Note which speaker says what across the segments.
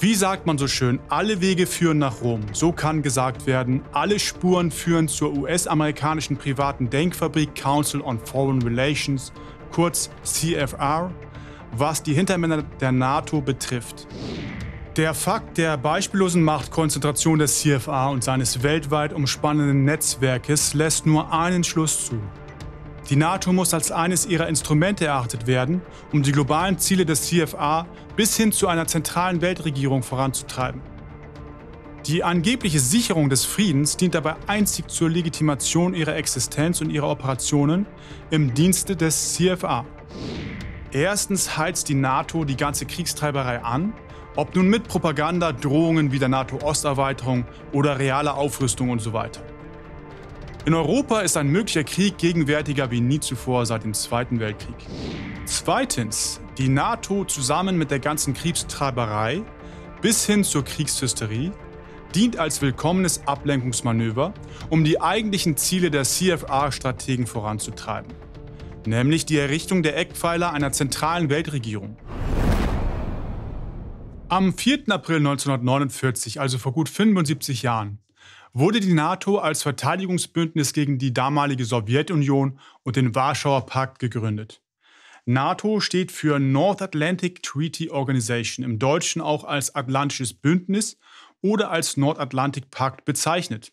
Speaker 1: Wie sagt man so schön, alle Wege führen nach Rom. So kann gesagt werden, alle Spuren führen zur US-amerikanischen privaten Denkfabrik Council on Foreign Relations, kurz CFR, was die Hintermänner der NATO betrifft. Der Fakt der beispiellosen Machtkonzentration des CFR und seines weltweit umspannenden Netzwerkes lässt nur einen Schluss zu. Die NATO muss als eines ihrer Instrumente erachtet werden, um die globalen Ziele des CFA bis hin zu einer zentralen Weltregierung voranzutreiben. Die angebliche Sicherung des Friedens dient dabei einzig zur Legitimation ihrer Existenz und ihrer Operationen im Dienste des CFA. Erstens heizt die NATO die ganze Kriegstreiberei an, ob nun mit Propaganda, Drohungen wie der NATO-Osterweiterung oder realer Aufrüstung und so weiter. In Europa ist ein möglicher Krieg gegenwärtiger wie nie zuvor seit dem Zweiten Weltkrieg. Zweitens, die NATO zusammen mit der ganzen Kriegstreiberei bis hin zur Kriegshysterie dient als willkommenes Ablenkungsmanöver, um die eigentlichen Ziele der cfa strategen voranzutreiben, nämlich die Errichtung der Eckpfeiler einer zentralen Weltregierung. Am 4. April 1949, also vor gut 75 Jahren, wurde die NATO als Verteidigungsbündnis gegen die damalige Sowjetunion und den Warschauer Pakt gegründet. NATO steht für North Atlantic Treaty Organization, im Deutschen auch als Atlantisches Bündnis oder als Nordatlantikpakt bezeichnet.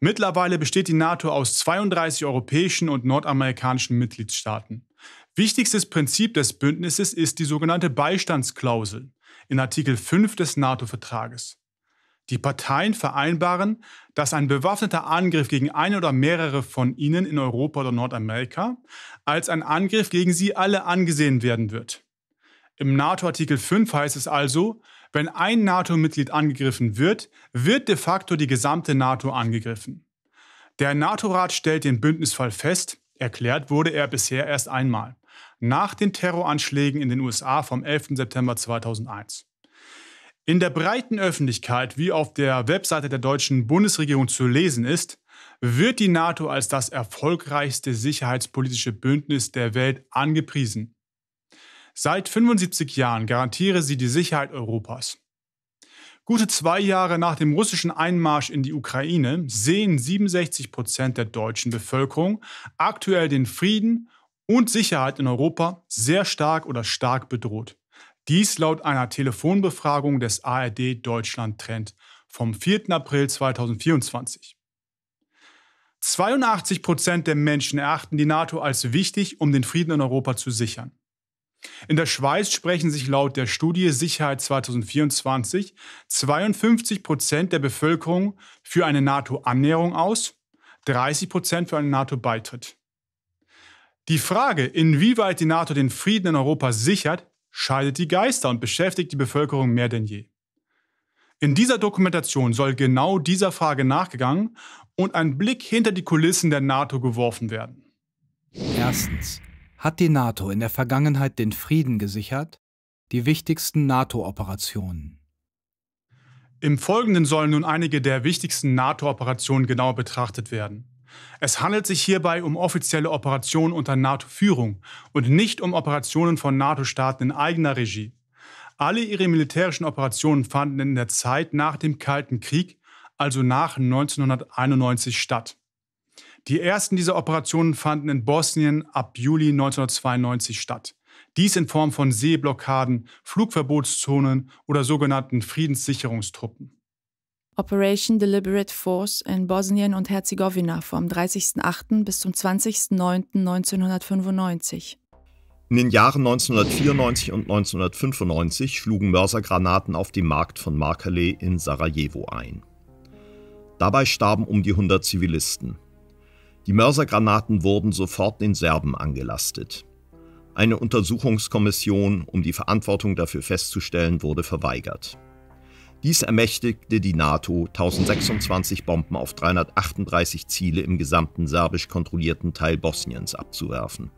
Speaker 1: Mittlerweile besteht die NATO aus 32 europäischen und nordamerikanischen Mitgliedstaaten. Wichtigstes Prinzip des Bündnisses ist die sogenannte Beistandsklausel in Artikel 5 des NATO-Vertrages. Die Parteien vereinbaren, dass ein bewaffneter Angriff gegen eine oder mehrere von ihnen in Europa oder Nordamerika als ein Angriff gegen sie alle angesehen werden wird. Im NATO-Artikel 5 heißt es also, wenn ein NATO-Mitglied angegriffen wird, wird de facto die gesamte NATO angegriffen. Der NATO-Rat stellt den Bündnisfall fest, erklärt wurde er bisher erst einmal, nach den Terroranschlägen in den USA vom 11. September 2001. In der breiten Öffentlichkeit, wie auf der Webseite der deutschen Bundesregierung zu lesen ist, wird die NATO als das erfolgreichste sicherheitspolitische Bündnis der Welt angepriesen. Seit 75 Jahren garantiere sie die Sicherheit Europas. Gute zwei Jahre nach dem russischen Einmarsch in die Ukraine sehen 67 Prozent der deutschen Bevölkerung aktuell den Frieden und Sicherheit in Europa sehr stark oder stark bedroht. Dies laut einer Telefonbefragung des ARD Deutschland Trend vom 4. April 2024. 82 Prozent der Menschen erachten die NATO als wichtig, um den Frieden in Europa zu sichern. In der Schweiz sprechen sich laut der Studie Sicherheit 2024 52 Prozent der Bevölkerung für eine NATO-Annäherung aus, 30 Prozent für einen NATO-Beitritt. Die Frage, inwieweit die NATO den Frieden in Europa sichert, scheidet die Geister und beschäftigt die Bevölkerung mehr denn je. In dieser Dokumentation soll genau dieser Frage nachgegangen und ein Blick hinter die Kulissen der NATO geworfen werden. Erstens. Hat
Speaker 2: die NATO in der Vergangenheit den Frieden gesichert? Die wichtigsten NATO-Operationen.
Speaker 1: Im Folgenden sollen nun einige der wichtigsten NATO-Operationen genauer betrachtet werden. Es handelt sich hierbei um offizielle Operationen unter NATO-Führung und nicht um Operationen von NATO-Staaten in eigener Regie. Alle ihre militärischen Operationen fanden in der Zeit nach dem Kalten Krieg, also nach 1991, statt. Die ersten dieser Operationen fanden in Bosnien ab Juli 1992 statt. Dies in Form von Seeblockaden, Flugverbotszonen oder sogenannten Friedenssicherungstruppen.
Speaker 3: Operation Deliberate Force in Bosnien und Herzegowina vom 30.08. bis zum 20.09.1995.
Speaker 4: In den Jahren 1994 und 1995 schlugen Mörsergranaten auf dem Markt von Markale in Sarajevo ein. Dabei starben um die 100 Zivilisten. Die Mörsergranaten wurden sofort den Serben angelastet. Eine Untersuchungskommission, um die Verantwortung dafür festzustellen, wurde verweigert. Dies ermächtigte die NATO, 1026 Bomben auf 338 Ziele im gesamten serbisch kontrollierten Teil Bosniens abzuwerfen.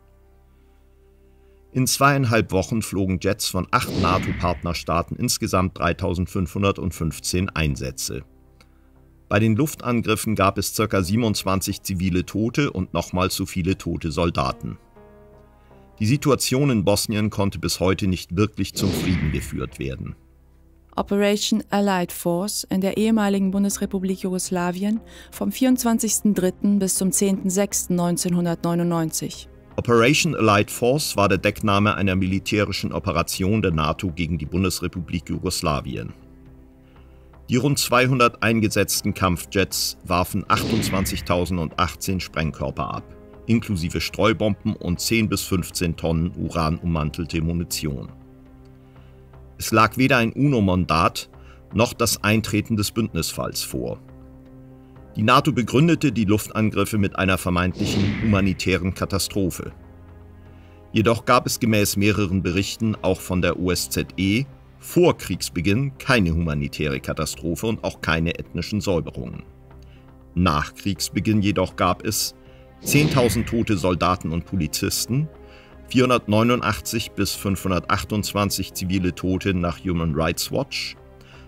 Speaker 4: In zweieinhalb Wochen flogen Jets von acht NATO-Partnerstaaten insgesamt 3515 Einsätze. Bei den Luftangriffen gab es ca. 27 zivile Tote und nochmals so viele tote Soldaten. Die Situation in Bosnien konnte bis heute nicht wirklich zum Frieden geführt werden.
Speaker 3: Operation Allied Force in der ehemaligen Bundesrepublik Jugoslawien vom 24.03. bis zum 10.06.1999.
Speaker 4: Operation Allied Force war der Deckname einer militärischen Operation der NATO gegen die Bundesrepublik Jugoslawien. Die rund 200 eingesetzten Kampfjets warfen 28.018 Sprengkörper ab, inklusive Streubomben und 10 bis 15 Tonnen uranummantelte Munition. Es lag weder ein UNO-Mandat noch das Eintreten des Bündnisfalls vor. Die NATO begründete die Luftangriffe mit einer vermeintlichen humanitären Katastrophe. Jedoch gab es gemäß mehreren Berichten auch von der OSZE vor Kriegsbeginn keine humanitäre Katastrophe und auch keine ethnischen Säuberungen. Nach Kriegsbeginn jedoch gab es 10.000 tote Soldaten und Polizisten, 489 bis 528 zivile Tote nach Human Rights Watch,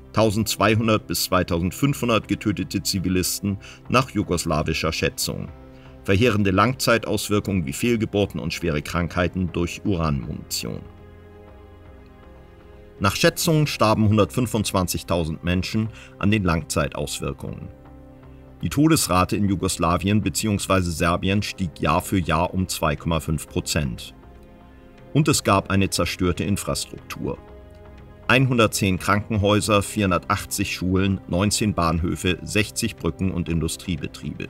Speaker 4: 1200 bis 2500 getötete Zivilisten nach jugoslawischer Schätzung, verheerende Langzeitauswirkungen wie Fehlgeburten und schwere Krankheiten durch Uranmunition. Nach Schätzungen starben 125.000 Menschen an den Langzeitauswirkungen. Die Todesrate in Jugoslawien bzw. Serbien stieg Jahr für Jahr um 2,5 Prozent und es gab eine zerstörte Infrastruktur. 110 Krankenhäuser, 480 Schulen, 19 Bahnhöfe, 60 Brücken und Industriebetriebe.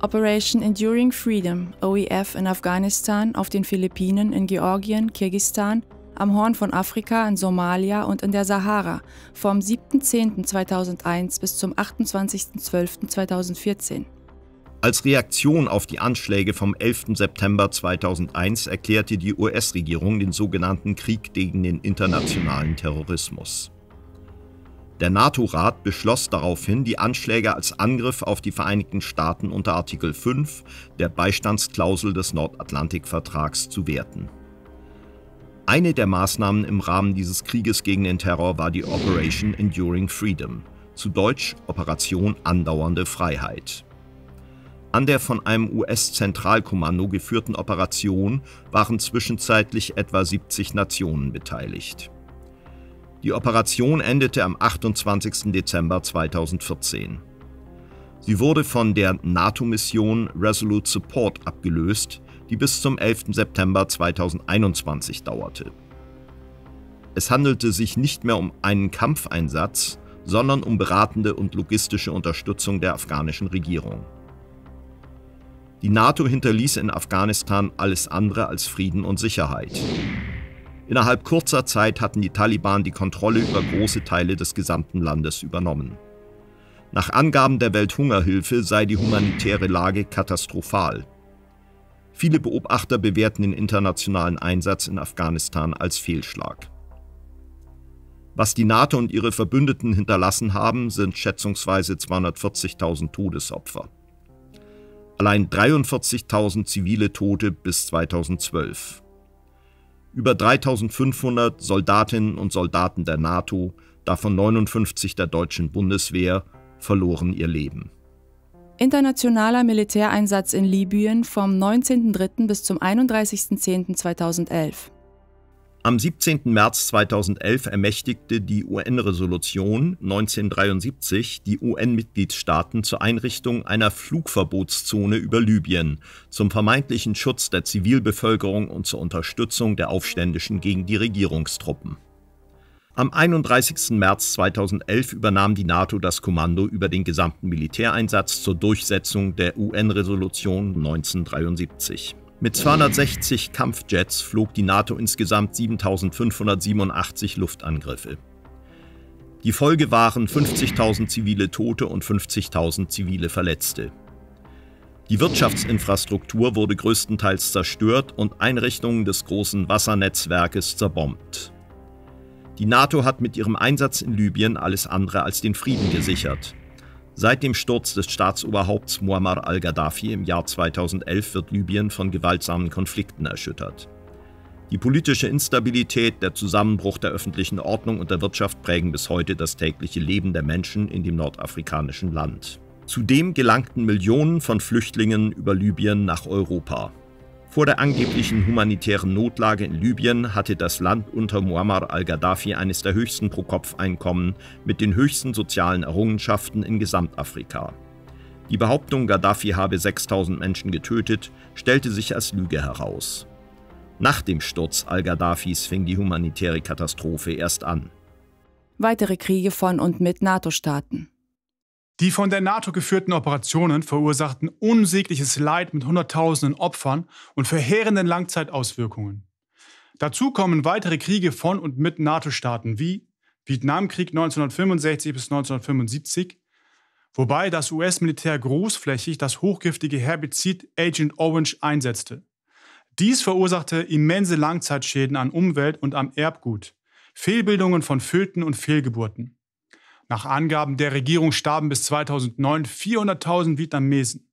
Speaker 3: Operation Enduring Freedom, OEF in Afghanistan, auf den Philippinen, in Georgien, Kirgistan, am Horn von Afrika, in Somalia und in der Sahara vom 7.10.2001 bis zum 28.12.2014.
Speaker 4: Als Reaktion auf die Anschläge vom 11. September 2001 erklärte die US-Regierung den sogenannten Krieg gegen den internationalen Terrorismus. Der NATO-Rat beschloss daraufhin, die Anschläge als Angriff auf die Vereinigten Staaten unter Artikel 5 der Beistandsklausel des Nordatlantikvertrags zu werten. Eine der Maßnahmen im Rahmen dieses Krieges gegen den Terror war die Operation Enduring Freedom, zu Deutsch Operation Andauernde Freiheit. An der von einem US-Zentralkommando geführten Operation waren zwischenzeitlich etwa 70 Nationen beteiligt. Die Operation endete am 28. Dezember 2014. Sie wurde von der NATO-Mission Resolute Support abgelöst, die bis zum 11. September 2021 dauerte. Es handelte sich nicht mehr um einen Kampfeinsatz, sondern um beratende und logistische Unterstützung der afghanischen Regierung. Die NATO hinterließ in Afghanistan alles andere als Frieden und Sicherheit. Innerhalb kurzer Zeit hatten die Taliban die Kontrolle über große Teile des gesamten Landes übernommen. Nach Angaben der Welthungerhilfe sei die humanitäre Lage katastrophal. Viele Beobachter bewerten den internationalen Einsatz in Afghanistan als Fehlschlag. Was die NATO und ihre Verbündeten hinterlassen haben, sind schätzungsweise 240.000 Todesopfer. Allein 43.000 zivile Tote bis 2012. Über 3.500 Soldatinnen und Soldaten der NATO, davon 59 der deutschen Bundeswehr, verloren ihr Leben.
Speaker 3: Internationaler Militäreinsatz in Libyen vom 19.03. bis zum 31.10.2011.
Speaker 4: Am 17. März 2011 ermächtigte die UN-Resolution 1973 die UN-Mitgliedstaaten zur Einrichtung einer Flugverbotszone über Libyen zum vermeintlichen Schutz der Zivilbevölkerung und zur Unterstützung der Aufständischen gegen die Regierungstruppen. Am 31. März 2011 übernahm die NATO das Kommando über den gesamten Militäreinsatz zur Durchsetzung der UN-Resolution 1973. Mit 260 Kampfjets flog die NATO insgesamt 7587 Luftangriffe. Die Folge waren 50.000 zivile Tote und 50.000 zivile Verletzte. Die Wirtschaftsinfrastruktur wurde größtenteils zerstört und Einrichtungen des großen Wassernetzwerkes zerbombt. Die NATO hat mit ihrem Einsatz in Libyen alles andere als den Frieden gesichert. Seit dem Sturz des Staatsoberhaupts Muammar al-Gaddafi im Jahr 2011 wird Libyen von gewaltsamen Konflikten erschüttert. Die politische Instabilität, der Zusammenbruch der öffentlichen Ordnung und der Wirtschaft prägen bis heute das tägliche Leben der Menschen in dem nordafrikanischen Land. Zudem gelangten Millionen von Flüchtlingen über Libyen nach Europa. Vor der angeblichen humanitären Notlage in Libyen hatte das Land unter Muammar al-Gaddafi eines der höchsten Pro-Kopf-Einkommen mit den höchsten sozialen Errungenschaften in Gesamtafrika. Die Behauptung, Gaddafi habe 6000 Menschen getötet, stellte sich als Lüge heraus. Nach dem Sturz al-Gaddafis fing die humanitäre Katastrophe erst an.
Speaker 3: Weitere Kriege von und mit NATO-Staaten.
Speaker 1: Die von der NATO geführten Operationen verursachten unsägliches Leid mit Hunderttausenden Opfern und verheerenden Langzeitauswirkungen. Dazu kommen weitere Kriege von und mit NATO-Staaten wie Vietnamkrieg 1965 bis 1975, wobei das US-Militär großflächig das hochgiftige Herbizid Agent Orange einsetzte. Dies verursachte immense Langzeitschäden an Umwelt und am Erbgut, Fehlbildungen von Föten und Fehlgeburten. Nach Angaben der Regierung starben bis 2009 400.000 Vietnamesen.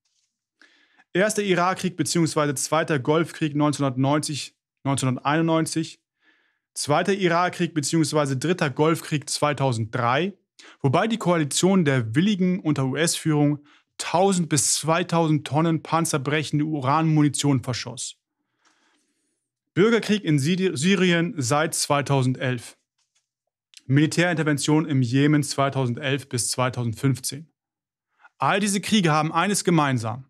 Speaker 1: Erster Irakkrieg bzw. Zweiter Golfkrieg 1990, 1991, Zweiter Irakkrieg bzw. Dritter Golfkrieg 2003, wobei die Koalition der Willigen unter US-Führung 1000 bis 2000 Tonnen panzerbrechende Uranmunition verschoss. Bürgerkrieg in Syrien seit 2011. Militärintervention im Jemen 2011 bis 2015. All diese Kriege haben eines gemeinsam.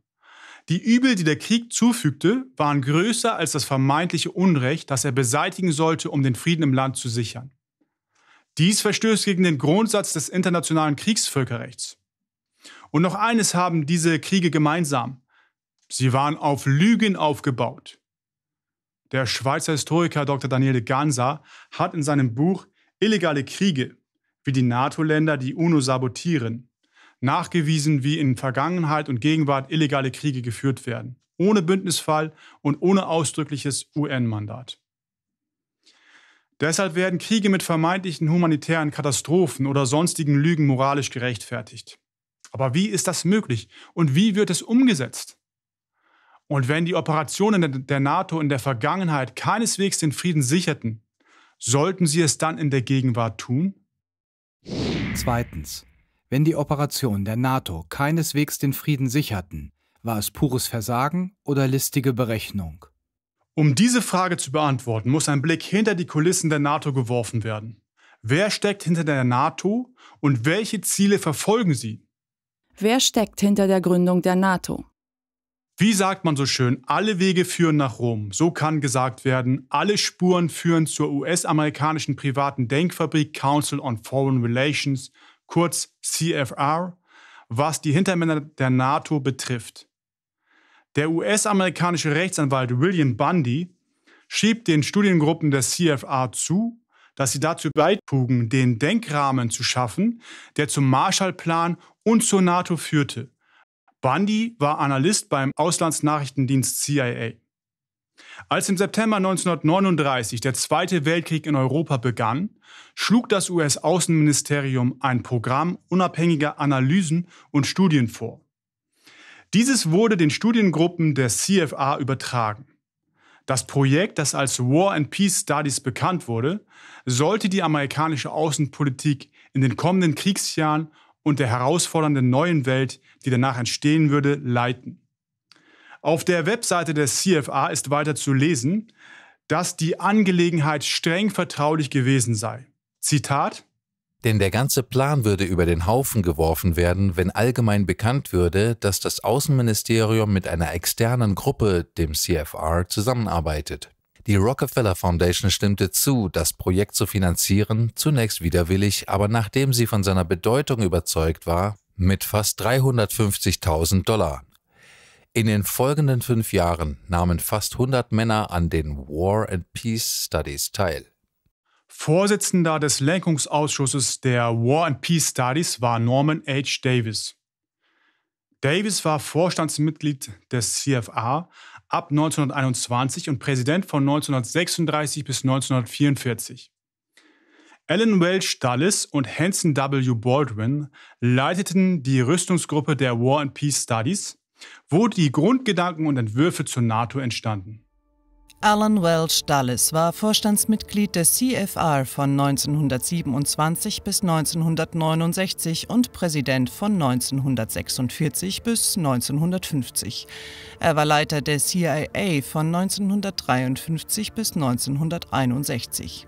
Speaker 1: Die Übel, die der Krieg zufügte, waren größer als das vermeintliche Unrecht, das er beseitigen sollte, um den Frieden im Land zu sichern. Dies verstößt gegen den Grundsatz des internationalen Kriegsvölkerrechts. Und noch eines haben diese Kriege gemeinsam. Sie waren auf Lügen aufgebaut. Der Schweizer Historiker Dr. Daniele Ganser hat in seinem Buch Illegale Kriege, wie die NATO-Länder die UNO sabotieren, nachgewiesen, wie in Vergangenheit und Gegenwart illegale Kriege geführt werden, ohne Bündnisfall und ohne ausdrückliches UN-Mandat. Deshalb werden Kriege mit vermeintlichen humanitären Katastrophen oder sonstigen Lügen moralisch gerechtfertigt. Aber wie ist das möglich und wie wird es umgesetzt? Und wenn die Operationen der NATO in der Vergangenheit keineswegs den Frieden sicherten, Sollten sie es dann in der Gegenwart tun?
Speaker 2: Zweitens. Wenn die Operationen der NATO keineswegs den Frieden
Speaker 1: sicherten, war es pures Versagen oder listige Berechnung? Um diese Frage zu beantworten, muss ein Blick hinter die Kulissen der NATO geworfen werden. Wer steckt hinter der NATO und welche Ziele verfolgen sie?
Speaker 3: Wer steckt hinter der Gründung der NATO?
Speaker 1: Wie sagt man so schön, alle Wege führen nach Rom. So kann gesagt werden, alle Spuren führen zur US-amerikanischen privaten Denkfabrik Council on Foreign Relations, kurz CFR, was die Hintermänner der NATO betrifft. Der US-amerikanische Rechtsanwalt William Bundy schrieb den Studiengruppen der CFR zu, dass sie dazu beitrugen, den Denkrahmen zu schaffen, der zum Marshallplan und zur NATO führte. Bundy war Analyst beim Auslandsnachrichtendienst CIA. Als im September 1939 der Zweite Weltkrieg in Europa begann, schlug das US-Außenministerium ein Programm unabhängiger Analysen und Studien vor. Dieses wurde den Studiengruppen der CFA übertragen. Das Projekt, das als War and Peace Studies bekannt wurde, sollte die amerikanische Außenpolitik in den kommenden Kriegsjahren und der herausfordernden neuen Welt, die danach entstehen würde, leiten. Auf der Webseite der CFA ist weiter zu lesen,
Speaker 5: dass die Angelegenheit streng vertraulich
Speaker 1: gewesen sei.
Speaker 5: Zitat denn der ganze Plan würde über den Haufen geworfen werden, wenn allgemein bekannt würde, dass das Außenministerium mit einer externen Gruppe, dem CFR, zusammenarbeitet. Die Rockefeller Foundation stimmte zu, das Projekt zu finanzieren, zunächst widerwillig, aber nachdem sie von seiner Bedeutung überzeugt war, mit fast 350.000 Dollar. In den folgenden fünf Jahren nahmen fast 100 Männer an den War and Peace Studies teil. Vorsitzender des Lenkungsausschusses
Speaker 1: der War and Peace Studies war Norman H. Davis. Davis war Vorstandsmitglied des CFA, ab 1921 und Präsident von 1936 bis 1944. Alan Welch Dulles und Hanson W. Baldwin leiteten die Rüstungsgruppe der War and Peace Studies, wo die Grundgedanken und Entwürfe zur NATO entstanden.
Speaker 6: Alan Welch Dulles war Vorstandsmitglied des CFR von 1927 bis 1969 und Präsident von 1946 bis 1950. Er war Leiter der CIA von 1953 bis 1961.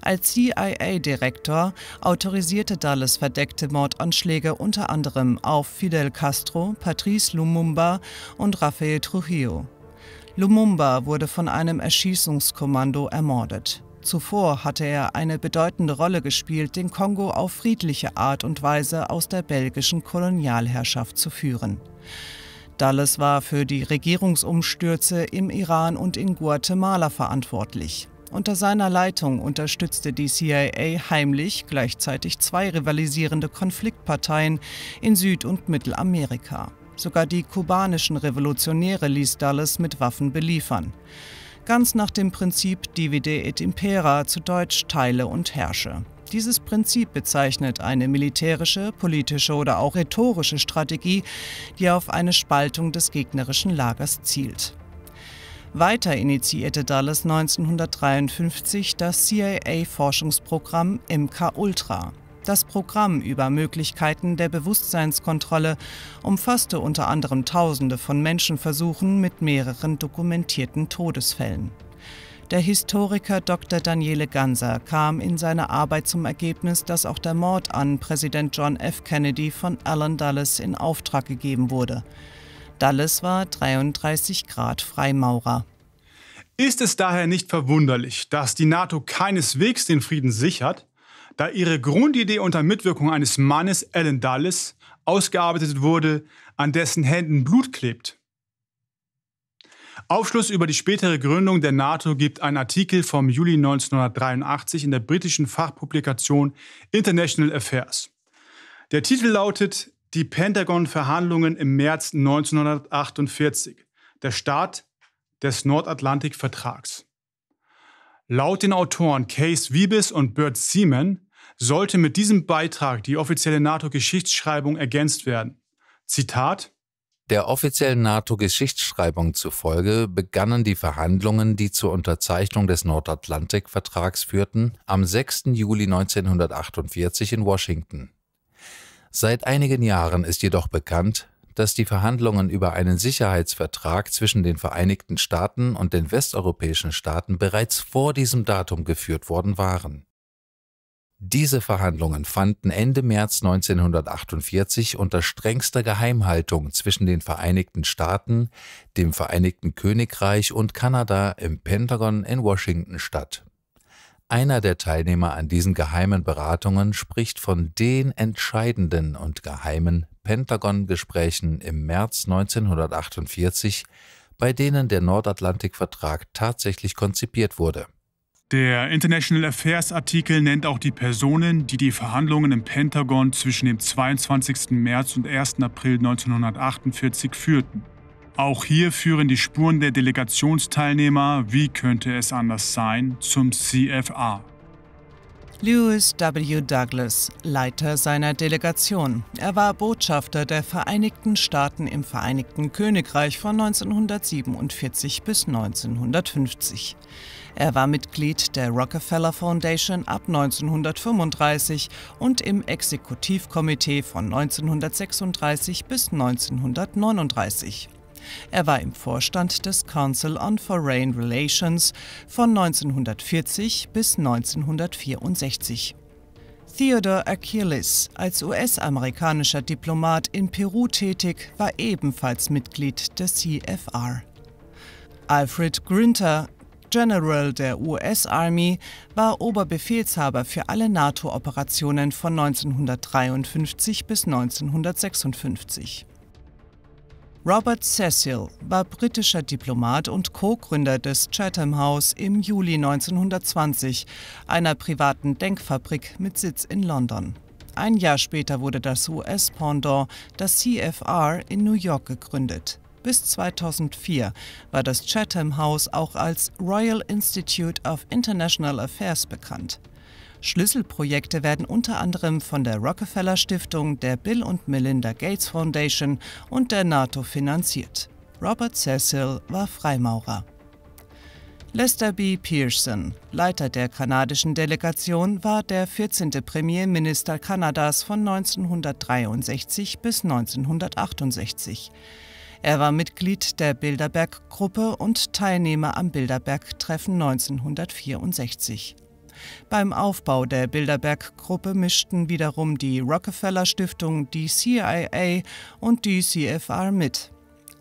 Speaker 6: Als CIA-Direktor autorisierte Dulles verdeckte Mordanschläge unter anderem auf Fidel Castro, Patrice Lumumba und Rafael Trujillo. Lumumba wurde von einem Erschießungskommando ermordet. Zuvor hatte er eine bedeutende Rolle gespielt, den Kongo auf friedliche Art und Weise aus der belgischen Kolonialherrschaft zu führen. Dulles war für die Regierungsumstürze im Iran und in Guatemala verantwortlich. Unter seiner Leitung unterstützte die CIA heimlich gleichzeitig zwei rivalisierende Konfliktparteien in Süd- und Mittelamerika. Sogar die kubanischen Revolutionäre ließ Dulles mit Waffen beliefern. Ganz nach dem Prinzip Divide et Impera, zu Deutsch Teile und Herrsche. Dieses Prinzip bezeichnet eine militärische, politische oder auch rhetorische Strategie, die auf eine Spaltung des gegnerischen Lagers zielt. Weiter initiierte Dulles 1953 das CIA-Forschungsprogramm MK Ultra. Das Programm über Möglichkeiten der Bewusstseinskontrolle umfasste unter anderem Tausende von Menschenversuchen mit mehreren dokumentierten Todesfällen. Der Historiker Dr. Daniele Ganser kam in seiner Arbeit zum Ergebnis, dass auch der Mord an Präsident John F. Kennedy von Alan Dulles in Auftrag gegeben wurde. Dulles war
Speaker 1: 33 Grad Freimaurer. Ist es daher nicht verwunderlich, dass die NATO keineswegs den Frieden sichert, da ihre Grundidee unter Mitwirkung eines Mannes, Alan Dulles, ausgearbeitet wurde, an dessen Händen Blut klebt. Aufschluss über die spätere Gründung der NATO gibt ein Artikel vom Juli 1983 in der britischen Fachpublikation International Affairs. Der Titel lautet Die Pentagon-Verhandlungen im März 1948, der Start des Nordatlantik-Vertrags. Laut den Autoren Case Wiebes und Bert Seaman sollte mit diesem Beitrag die offizielle NATO-Geschichtsschreibung ergänzt werden. Zitat
Speaker 5: der offiziellen NATO-Geschichtsschreibung zufolge begannen die Verhandlungen, die zur Unterzeichnung des Nordatlantik-Vertrags führten, am 6. Juli 1948 in Washington. Seit einigen Jahren ist jedoch bekannt, dass die Verhandlungen über einen Sicherheitsvertrag zwischen den Vereinigten Staaten und den westeuropäischen Staaten bereits vor diesem Datum geführt worden waren. Diese Verhandlungen fanden Ende März 1948 unter strengster Geheimhaltung zwischen den Vereinigten Staaten, dem Vereinigten Königreich und Kanada im Pentagon in Washington statt. Einer der Teilnehmer an diesen geheimen Beratungen spricht von den entscheidenden und geheimen Pentagon-Gesprächen im März 1948, bei denen der Nordatlantikvertrag tatsächlich konzipiert wurde.
Speaker 1: Der International Affairs Artikel nennt auch die Personen, die die Verhandlungen im Pentagon zwischen dem 22. März und 1. April 1948 führten. Auch hier führen die Spuren der Delegationsteilnehmer, wie könnte es anders sein, zum CFA. Lewis W. Douglas,
Speaker 6: Leiter seiner Delegation. Er war Botschafter der Vereinigten Staaten im Vereinigten Königreich von 1947 bis 1950. Er war Mitglied der Rockefeller Foundation ab 1935 und im Exekutivkomitee von 1936 bis 1939. Er war im Vorstand des Council on Foreign Relations von 1940 bis 1964. Theodore Achilles, als US-amerikanischer Diplomat in Peru tätig, war ebenfalls Mitglied des CFR. Alfred Grinter, General der US Army, war Oberbefehlshaber für alle NATO-Operationen von 1953 bis 1956. Robert Cecil war britischer Diplomat und Co-Gründer des Chatham House im Juli 1920, einer privaten Denkfabrik mit Sitz in London. Ein Jahr später wurde das US-Pendant, das CFR, in New York gegründet. Bis 2004 war das Chatham House auch als Royal Institute of International Affairs bekannt. Schlüsselprojekte werden unter anderem von der Rockefeller Stiftung, der Bill und Melinda Gates Foundation und der NATO finanziert. Robert Cecil war Freimaurer. Lester B. Pearson, Leiter der kanadischen Delegation, war der 14. Premierminister Kanadas von 1963 bis 1968. Er war Mitglied der Bilderberg-Gruppe und Teilnehmer am Bilderberg-Treffen 1964. Beim Aufbau der Bilderberg-Gruppe mischten wiederum die Rockefeller-Stiftung, die CIA und die CFR mit.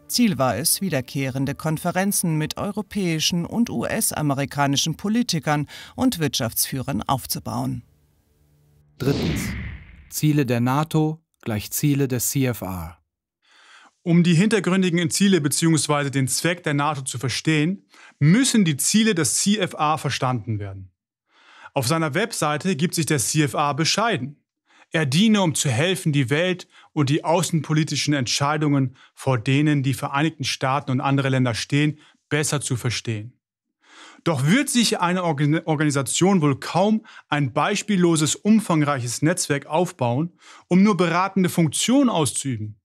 Speaker 6: Ziel war es, wiederkehrende Konferenzen mit europäischen und US-amerikanischen Politikern und Wirtschaftsführern aufzubauen.
Speaker 2: Drittens.
Speaker 1: Ziele der NATO gleich Ziele der CFR. Um die hintergründigen Ziele bzw. den Zweck der NATO zu verstehen, müssen die Ziele des CFA verstanden werden. Auf seiner Webseite gibt sich der CFA bescheiden. Er diene, um zu helfen, die Welt und die außenpolitischen Entscheidungen, vor denen die Vereinigten Staaten und andere Länder stehen, besser zu verstehen. Doch wird sich eine Organisation wohl kaum ein beispielloses, umfangreiches Netzwerk aufbauen, um nur beratende Funktionen auszuüben.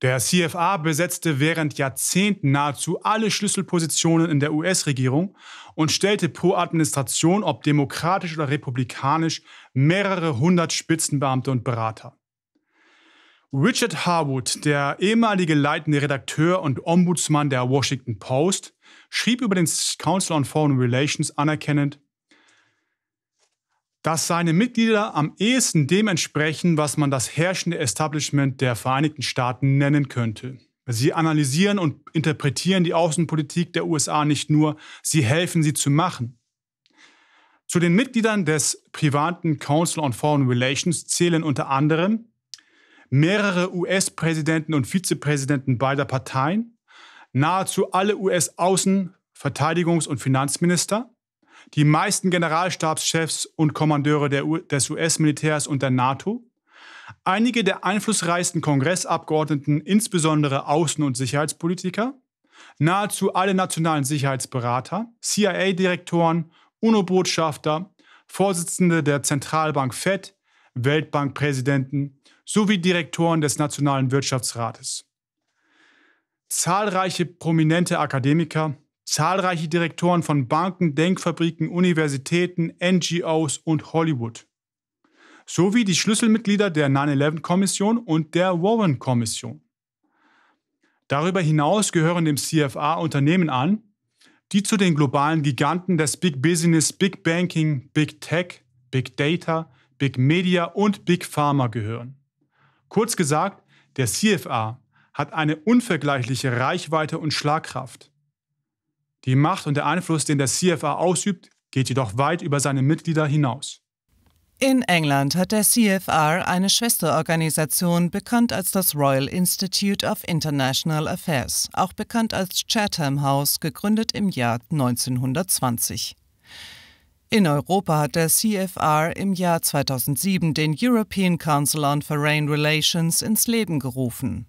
Speaker 1: Der CFA besetzte während Jahrzehnten nahezu alle Schlüsselpositionen in der US-Regierung und stellte pro Administration, ob demokratisch oder republikanisch, mehrere hundert Spitzenbeamte und Berater. Richard Harwood, der ehemalige leitende Redakteur und Ombudsmann der Washington Post, schrieb über den Council on Foreign Relations anerkennend, dass seine Mitglieder am ehesten dem entsprechen, was man das herrschende Establishment der Vereinigten Staaten nennen könnte. Sie analysieren und interpretieren die Außenpolitik der USA nicht nur, sie helfen sie zu machen. Zu den Mitgliedern des privaten Council on Foreign Relations zählen unter anderem mehrere US-Präsidenten und Vizepräsidenten beider Parteien, nahezu alle US-Außen-, Verteidigungs- und Finanzminister, die meisten Generalstabschefs und Kommandeure des US-Militärs und der NATO. Einige der einflussreichsten Kongressabgeordneten, insbesondere Außen- und Sicherheitspolitiker. Nahezu alle nationalen Sicherheitsberater, CIA-Direktoren, UNO-Botschafter, Vorsitzende der Zentralbank FED, Weltbankpräsidenten sowie Direktoren des Nationalen Wirtschaftsrates. Zahlreiche prominente Akademiker zahlreiche Direktoren von Banken, Denkfabriken, Universitäten, NGOs und Hollywood. Sowie die Schlüsselmitglieder der 9-11-Kommission und der Warren-Kommission. Darüber hinaus gehören dem CFA Unternehmen an, die zu den globalen Giganten des Big Business, Big Banking, Big Tech, Big Data, Big Media und Big Pharma gehören. Kurz gesagt, der CFA hat eine unvergleichliche Reichweite und Schlagkraft. Die Macht und der Einfluss, den der CFA ausübt, geht jedoch weit über seine Mitglieder hinaus.
Speaker 6: In England hat der CFR eine Schwesterorganisation, bekannt als das Royal Institute of International Affairs, auch bekannt als Chatham House, gegründet im Jahr 1920. In Europa hat der CFR im Jahr 2007 den European Council on Foreign Relations ins Leben gerufen.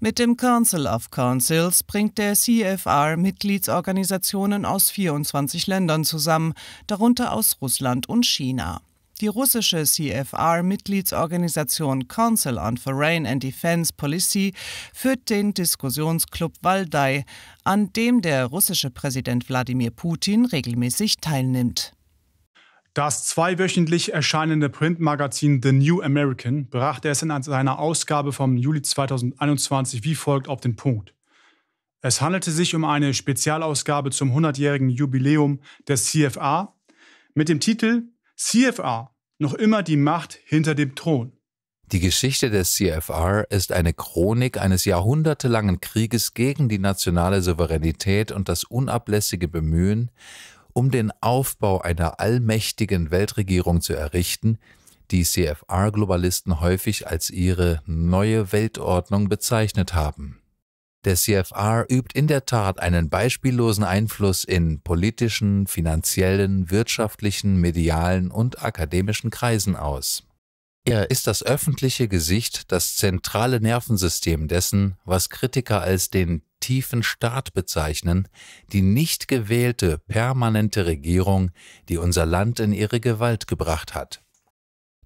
Speaker 6: Mit dem Council of Councils bringt der CFR Mitgliedsorganisationen aus 24 Ländern zusammen, darunter aus Russland und China. Die russische CFR-Mitgliedsorganisation Council on Foreign and Defense Policy führt den Diskussionsclub Waldai, an dem der russische Präsident
Speaker 1: Wladimir Putin regelmäßig teilnimmt. Das zweiwöchentlich erscheinende Printmagazin The New American brachte es in seiner Ausgabe vom Juli 2021 wie folgt auf den Punkt. Es handelte sich um eine Spezialausgabe zum 100-jährigen Jubiläum des CFA mit dem Titel CFA noch
Speaker 5: immer die Macht hinter dem Thron. Die Geschichte des CFR ist eine Chronik eines jahrhundertelangen Krieges gegen die nationale Souveränität und das unablässige Bemühen, um den Aufbau einer allmächtigen Weltregierung zu errichten, die CFR-Globalisten häufig als ihre neue Weltordnung bezeichnet haben. Der CFR übt in der Tat einen beispiellosen Einfluss in politischen, finanziellen, wirtschaftlichen, medialen und akademischen Kreisen aus. Er ist das öffentliche Gesicht, das zentrale Nervensystem dessen, was Kritiker als den tiefen Staat bezeichnen, die nicht gewählte permanente Regierung, die unser Land in ihre Gewalt gebracht hat.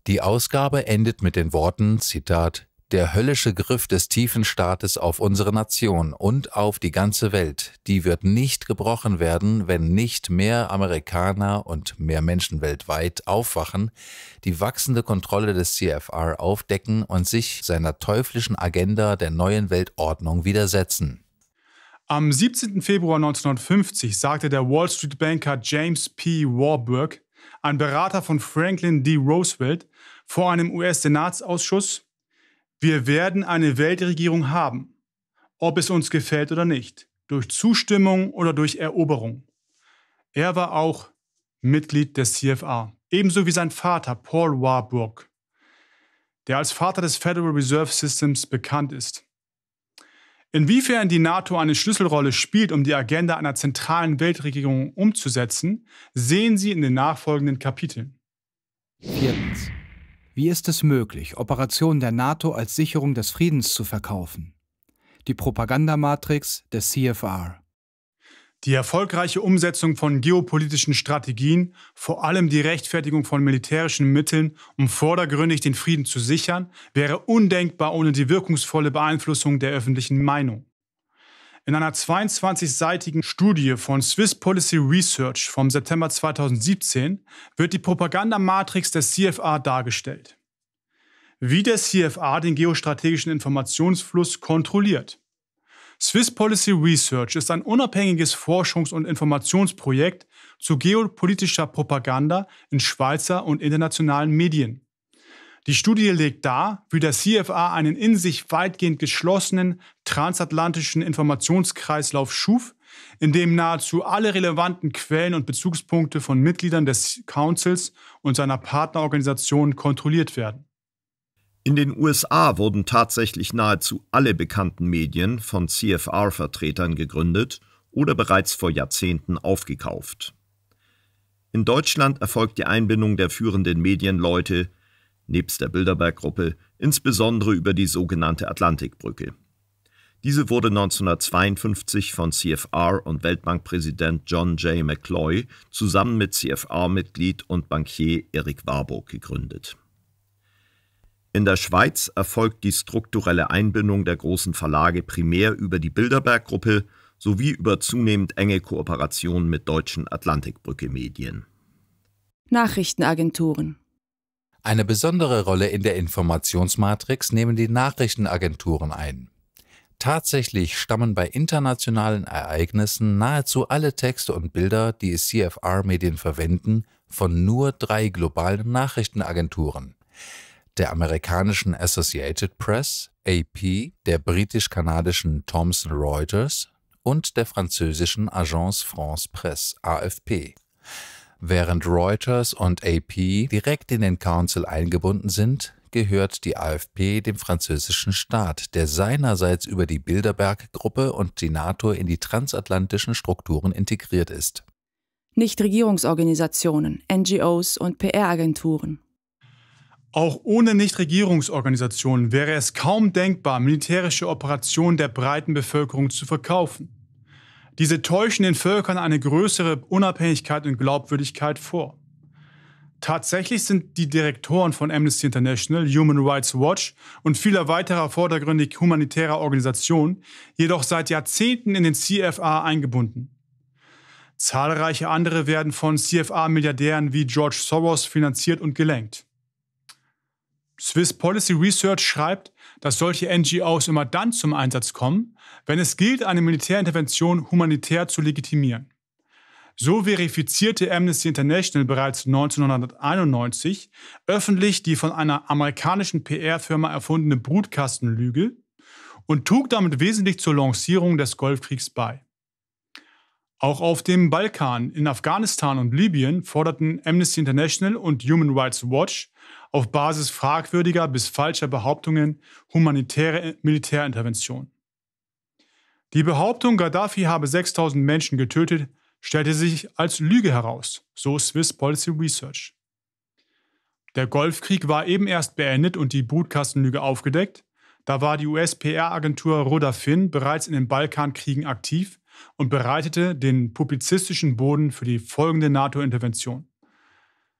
Speaker 5: Die Ausgabe endet mit den Worten, Zitat, der höllische Griff des tiefen Staates auf unsere Nation und auf die ganze Welt, die wird nicht gebrochen werden, wenn nicht mehr Amerikaner und mehr Menschen weltweit aufwachen, die wachsende Kontrolle des CFR aufdecken und sich seiner teuflischen Agenda der neuen Weltordnung widersetzen.
Speaker 1: Am 17. Februar 1950 sagte der Wall Street Banker James P. Warburg, ein Berater von Franklin D. Roosevelt, vor einem US-Senatsausschuss, wir werden eine Weltregierung haben, ob es uns gefällt oder nicht, durch Zustimmung oder durch Eroberung. Er war auch Mitglied des CFA, ebenso wie sein Vater Paul Warburg, der als Vater des Federal Reserve Systems bekannt ist. Inwiefern die NATO eine Schlüsselrolle spielt, um die Agenda einer zentralen Weltregierung umzusetzen, sehen Sie in den nachfolgenden Kapiteln. Viertens.
Speaker 2: Wie ist es möglich, Operationen der NATO als Sicherung des Friedens zu verkaufen? Die Propagandamatrix des CFR.
Speaker 1: Die erfolgreiche Umsetzung von geopolitischen Strategien, vor allem die Rechtfertigung von militärischen Mitteln, um vordergründig den Frieden zu sichern, wäre undenkbar ohne die wirkungsvolle Beeinflussung der öffentlichen Meinung. In einer 22-seitigen Studie von Swiss Policy Research vom September 2017 wird die Propagandamatrix des CFA dargestellt. Wie der CFA den geostrategischen Informationsfluss kontrolliert. Swiss Policy Research ist ein unabhängiges Forschungs- und Informationsprojekt zu geopolitischer Propaganda in Schweizer und internationalen Medien. Die Studie legt dar, wie der CFA einen in sich weitgehend geschlossenen transatlantischen Informationskreislauf schuf, in dem nahezu alle relevanten Quellen und Bezugspunkte von Mitgliedern des Councils und seiner Partnerorganisationen kontrolliert werden.
Speaker 4: In den USA wurden tatsächlich nahezu alle bekannten Medien von CFR-Vertretern gegründet oder bereits vor Jahrzehnten aufgekauft. In Deutschland erfolgt die Einbindung der führenden Medienleute nebst der Bilderberg-Gruppe insbesondere über die sogenannte Atlantikbrücke. Diese wurde 1952 von CFR und Weltbankpräsident John J. McCloy zusammen mit CFR-Mitglied und Bankier Eric Warburg gegründet. In der Schweiz erfolgt die strukturelle Einbindung der großen Verlage primär über die Bilderberg-Gruppe sowie über zunehmend enge Kooperationen
Speaker 5: mit deutschen Atlantikbrücke-Medien.
Speaker 3: Nachrichtenagenturen
Speaker 5: eine besondere Rolle in der Informationsmatrix nehmen die Nachrichtenagenturen ein. Tatsächlich stammen bei internationalen Ereignissen nahezu alle Texte und Bilder, die CFR-Medien verwenden, von nur drei globalen Nachrichtenagenturen der amerikanischen Associated Press, AP, der britisch-kanadischen Thomson Reuters und der französischen Agence France Presse, AFP. Während Reuters und AP direkt in den Council eingebunden sind, gehört die AFP dem französischen Staat, der seinerseits über die Bilderberg-Gruppe und die NATO in die transatlantischen Strukturen integriert ist.
Speaker 3: Nichtregierungsorganisationen, NGOs und PR-Agenturen
Speaker 1: auch ohne Nichtregierungsorganisationen wäre es kaum denkbar, militärische Operationen der breiten Bevölkerung zu verkaufen. Diese täuschen den Völkern eine größere Unabhängigkeit und Glaubwürdigkeit vor. Tatsächlich sind die Direktoren von Amnesty International, Human Rights Watch und vieler weiterer vordergründig humanitärer Organisationen jedoch seit Jahrzehnten in den CFA eingebunden. Zahlreiche andere werden von CFA-Milliardären wie George Soros finanziert und gelenkt. Swiss Policy Research schreibt, dass solche NGOs immer dann zum Einsatz kommen, wenn es gilt, eine Militärintervention humanitär zu legitimieren. So verifizierte Amnesty International bereits 1991 öffentlich die von einer amerikanischen PR-Firma erfundene Brutkastenlüge und trug damit wesentlich zur Lancierung des Golfkriegs bei. Auch auf dem Balkan, in Afghanistan und Libyen forderten Amnesty International und Human Rights Watch auf Basis fragwürdiger bis falscher Behauptungen humanitäre Militärintervention. Die Behauptung, Gaddafi habe 6000 Menschen getötet, stellte sich als Lüge heraus, so Swiss Policy Research. Der Golfkrieg war eben erst beendet und die Brutkastenlüge aufgedeckt. Da war die US-PR-Agentur Rodafin bereits in den Balkankriegen aktiv und bereitete den publizistischen Boden für die folgende NATO-Intervention.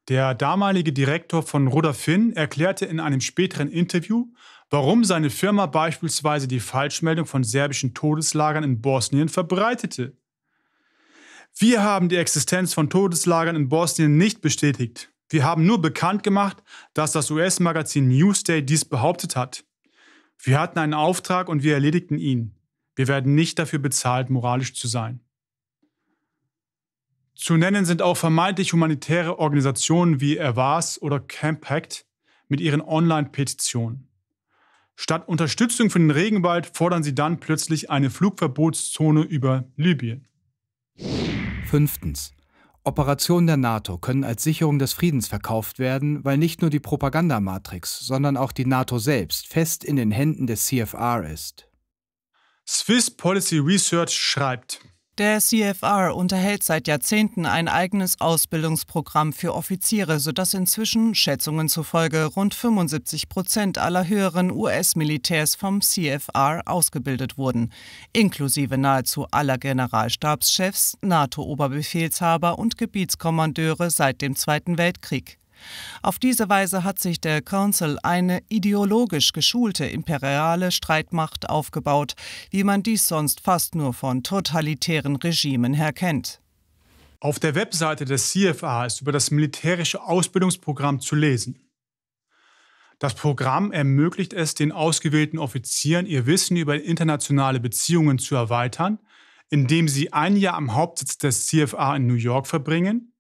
Speaker 1: Der damalige Direktor von Finn erklärte in einem späteren Interview, warum seine Firma beispielsweise die Falschmeldung von serbischen Todeslagern in Bosnien verbreitete. Wir haben die Existenz von Todeslagern in Bosnien nicht bestätigt. Wir haben nur bekannt gemacht, dass das US-Magazin Newsday dies behauptet hat. Wir hatten einen Auftrag und wir erledigten ihn. Wir werden nicht dafür bezahlt, moralisch zu sein. Zu nennen sind auch vermeintlich humanitäre Organisationen wie Avas oder Campact mit ihren Online-Petitionen. Statt Unterstützung für den Regenwald fordern sie dann plötzlich eine Flugverbotszone über Libyen.
Speaker 2: Fünftens. Operationen der NATO können als Sicherung des Friedens verkauft werden, weil nicht nur die Propagandamatrix, sondern auch die NATO selbst fest in den Händen des CFR ist.
Speaker 1: Swiss Policy Research schreibt,
Speaker 2: der CFR unterhält seit
Speaker 6: Jahrzehnten ein eigenes Ausbildungsprogramm für Offiziere, sodass inzwischen Schätzungen zufolge rund 75 Prozent aller höheren US-Militärs vom CFR ausgebildet wurden, inklusive nahezu aller Generalstabschefs, NATO-Oberbefehlshaber und Gebietskommandeure seit dem Zweiten Weltkrieg. Auf diese Weise hat sich der Council eine ideologisch geschulte imperiale Streitmacht aufgebaut, wie man dies sonst fast nur von totalitären Regimen her kennt.
Speaker 1: Auf der Webseite des CFA ist über das militärische Ausbildungsprogramm zu lesen. Das Programm ermöglicht es den ausgewählten Offizieren, ihr Wissen über internationale Beziehungen zu erweitern, indem sie ein Jahr am Hauptsitz des CFA in New York verbringen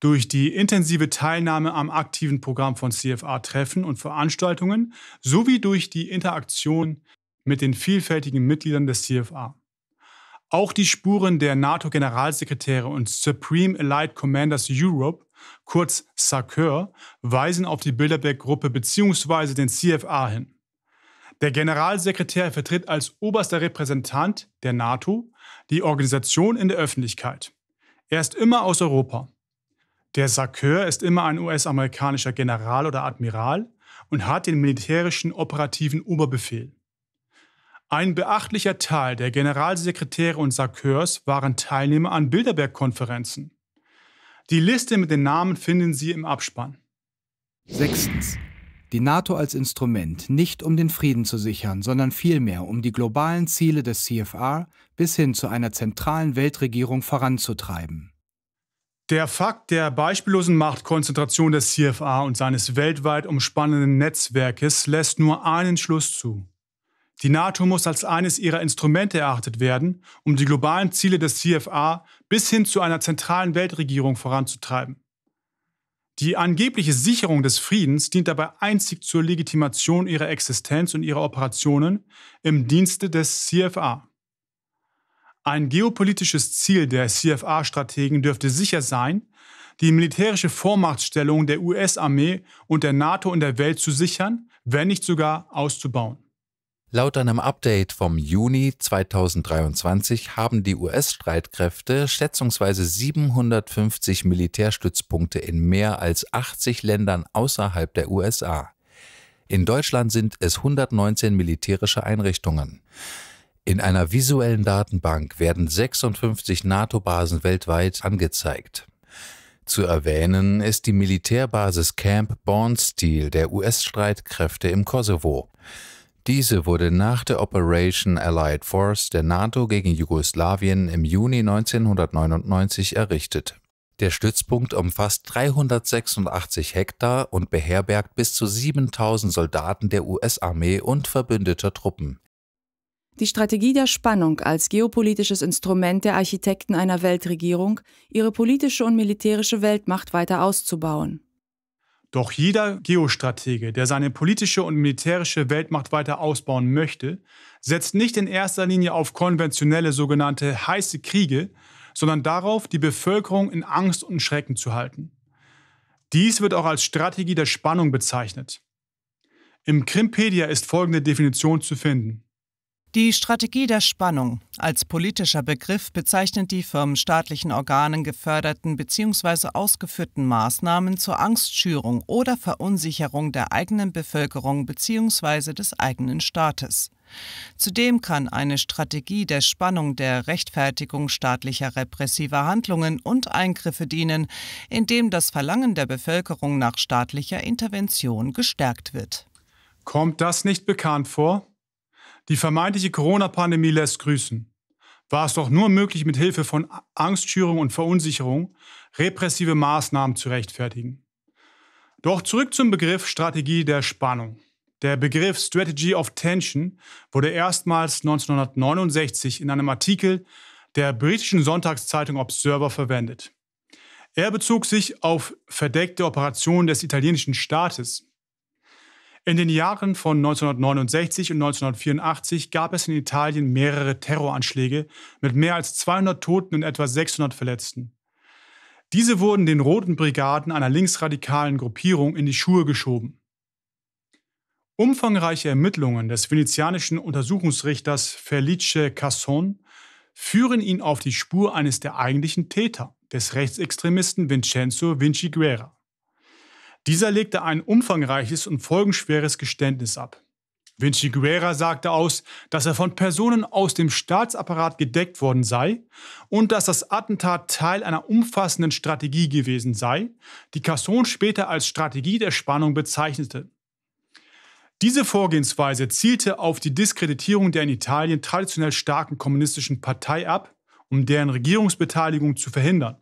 Speaker 1: durch die intensive Teilnahme am aktiven Programm von CFA-Treffen und Veranstaltungen sowie durch die Interaktion mit den vielfältigen Mitgliedern des CFA. Auch die Spuren der NATO-Generalsekretäre und Supreme Allied Commanders Europe, kurz SACEUR, weisen auf die Bilderberg-Gruppe bzw. den CFA hin. Der Generalsekretär vertritt als oberster Repräsentant der NATO die Organisation in der Öffentlichkeit. Er ist immer aus Europa. Der Saqueur ist immer ein US-amerikanischer General oder Admiral und hat den militärischen operativen Oberbefehl. Ein beachtlicher Teil der Generalsekretäre und Saqueurs waren Teilnehmer an Bilderberg-Konferenzen. Die Liste mit den Namen finden Sie im Abspann. Sechstens.
Speaker 2: Die NATO als Instrument nicht um den Frieden zu sichern, sondern vielmehr um die
Speaker 1: globalen Ziele des CFR bis hin zu
Speaker 2: einer zentralen Weltregierung voranzutreiben.
Speaker 1: Der Fakt der beispiellosen Machtkonzentration des CFA und seines weltweit umspannenden Netzwerkes lässt nur einen Schluss zu. Die NATO muss als eines ihrer Instrumente erachtet werden, um die globalen Ziele des CFA bis hin zu einer zentralen Weltregierung voranzutreiben. Die angebliche Sicherung des Friedens dient dabei einzig zur Legitimation ihrer Existenz und ihrer Operationen im Dienste des CFA. Ein geopolitisches Ziel der CFA-Strategen dürfte sicher sein, die militärische Vormachtstellung der US-Armee und der NATO in der Welt zu sichern, wenn nicht sogar auszubauen.
Speaker 5: Laut einem Update vom Juni 2023 haben die US-Streitkräfte schätzungsweise 750 Militärstützpunkte in mehr als 80 Ländern außerhalb der USA. In Deutschland sind es 119 militärische Einrichtungen. In einer visuellen Datenbank werden 56 NATO-Basen weltweit angezeigt. Zu erwähnen ist die Militärbasis Camp Bornsteel der US-Streitkräfte im Kosovo. Diese wurde nach der Operation Allied Force der NATO gegen Jugoslawien im Juni 1999 errichtet. Der Stützpunkt umfasst 386 Hektar und beherbergt bis zu 7000 Soldaten der US-Armee und verbündeter Truppen.
Speaker 3: Die Strategie der Spannung als geopolitisches Instrument der Architekten einer Weltregierung, ihre politische und militärische Weltmacht weiter auszubauen.
Speaker 1: Doch jeder Geostratege, der seine politische und militärische Weltmacht weiter ausbauen möchte, setzt nicht in erster Linie auf konventionelle sogenannte heiße Kriege, sondern darauf, die Bevölkerung in Angst und Schrecken zu halten. Dies wird auch als Strategie der Spannung bezeichnet. Im Krimpedia ist folgende Definition zu finden. Die
Speaker 6: Strategie der Spannung als politischer Begriff bezeichnet die vom staatlichen Organen geförderten bzw. ausgeführten Maßnahmen zur Angstschürung oder Verunsicherung der eigenen Bevölkerung bzw. des eigenen Staates. Zudem kann eine Strategie der Spannung der Rechtfertigung staatlicher repressiver Handlungen und Eingriffe dienen, indem das Verlangen der Bevölkerung nach staatlicher Intervention
Speaker 1: gestärkt wird. Kommt das nicht bekannt vor? Die vermeintliche Corona-Pandemie lässt grüßen. War es doch nur möglich, mit Hilfe von Angstschürung und Verunsicherung repressive Maßnahmen zu rechtfertigen. Doch zurück zum Begriff Strategie der Spannung. Der Begriff Strategy of Tension wurde erstmals 1969 in einem Artikel der britischen Sonntagszeitung Observer verwendet. Er bezog sich auf verdeckte Operationen des italienischen Staates, in den Jahren von 1969 und 1984 gab es in Italien mehrere Terroranschläge mit mehr als 200 Toten und etwa 600 Verletzten. Diese wurden den Roten Brigaden einer linksradikalen Gruppierung in die Schuhe geschoben. Umfangreiche Ermittlungen des venezianischen Untersuchungsrichters Felice Casson führen ihn auf die Spur eines der eigentlichen Täter, des Rechtsextremisten Vincenzo Vinci Guerra. Dieser legte ein umfangreiches und folgenschweres Geständnis ab. Vinci Guerra sagte aus, dass er von Personen aus dem Staatsapparat gedeckt worden sei und dass das Attentat Teil einer umfassenden Strategie gewesen sei, die Casson später als Strategie der Spannung bezeichnete. Diese Vorgehensweise zielte auf die Diskreditierung der in Italien traditionell starken kommunistischen Partei ab, um deren Regierungsbeteiligung zu verhindern.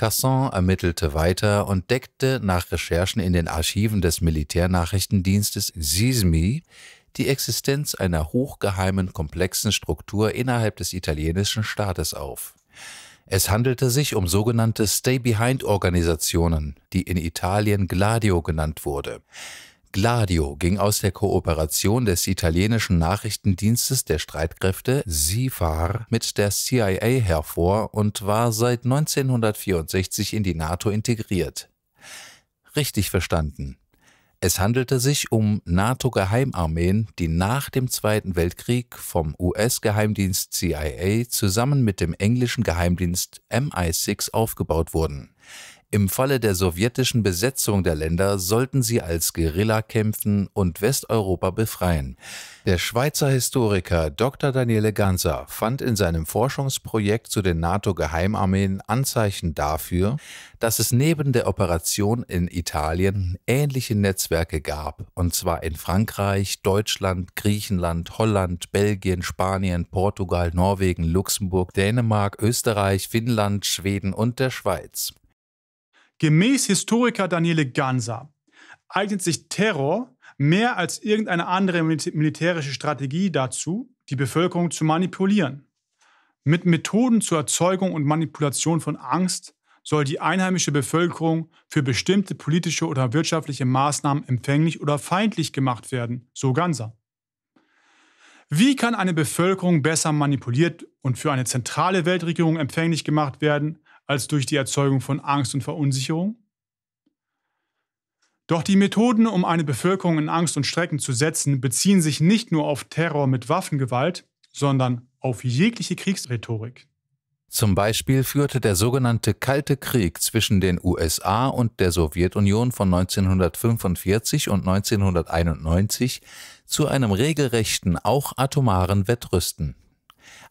Speaker 5: Casson ermittelte weiter und deckte nach Recherchen in den Archiven des Militärnachrichtendienstes SISMI die Existenz einer hochgeheimen komplexen Struktur innerhalb des italienischen Staates auf. Es handelte sich um sogenannte Stay-Behind-Organisationen, die in Italien Gladio genannt wurde. Gladio ging aus der Kooperation des italienischen Nachrichtendienstes der Streitkräfte SIFAR mit der CIA hervor und war seit 1964 in die NATO integriert. Richtig verstanden. Es handelte sich um NATO-Geheimarmeen, die nach dem Zweiten Weltkrieg vom US-Geheimdienst CIA zusammen mit dem englischen Geheimdienst MI6 aufgebaut wurden. Im Falle der sowjetischen Besetzung der Länder sollten sie als Guerilla kämpfen und Westeuropa befreien. Der Schweizer Historiker Dr. Daniele Ganser fand in seinem Forschungsprojekt zu den NATO-Geheimarmeen Anzeichen dafür, dass es neben der Operation in Italien ähnliche Netzwerke gab, und zwar in Frankreich, Deutschland, Griechenland, Holland, Belgien, Spanien, Portugal, Norwegen, Luxemburg, Dänemark, Österreich, Finnland, Schweden und der Schweiz. Gemäß Historiker Daniele Ganser eignet
Speaker 1: sich Terror mehr als irgendeine andere militärische Strategie dazu, die Bevölkerung zu manipulieren. Mit Methoden zur Erzeugung und Manipulation von Angst soll die einheimische Bevölkerung für bestimmte politische oder wirtschaftliche Maßnahmen empfänglich oder feindlich gemacht werden, so Ganser. Wie kann eine Bevölkerung besser manipuliert und für eine zentrale Weltregierung empfänglich gemacht werden als durch die Erzeugung von Angst und Verunsicherung? Doch die Methoden, um eine Bevölkerung in Angst und Strecken zu setzen, beziehen sich nicht nur auf Terror mit Waffengewalt, sondern auf jegliche Kriegsrhetorik.
Speaker 5: Zum Beispiel führte der sogenannte Kalte Krieg zwischen den USA und der Sowjetunion von 1945 und 1991 zu einem regelrechten, auch atomaren Wettrüsten.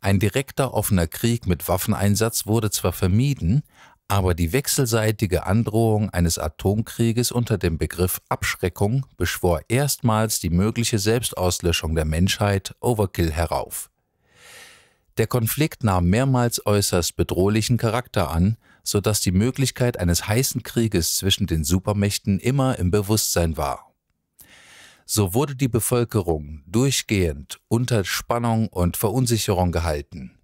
Speaker 5: Ein direkter offener Krieg mit Waffeneinsatz wurde zwar vermieden, aber die wechselseitige Androhung eines Atomkrieges unter dem Begriff Abschreckung beschwor erstmals die mögliche Selbstauslöschung der Menschheit Overkill herauf. Der Konflikt nahm mehrmals äußerst bedrohlichen Charakter an, so dass die Möglichkeit eines heißen Krieges zwischen den Supermächten immer im Bewusstsein war so wurde die Bevölkerung durchgehend unter Spannung und Verunsicherung gehalten.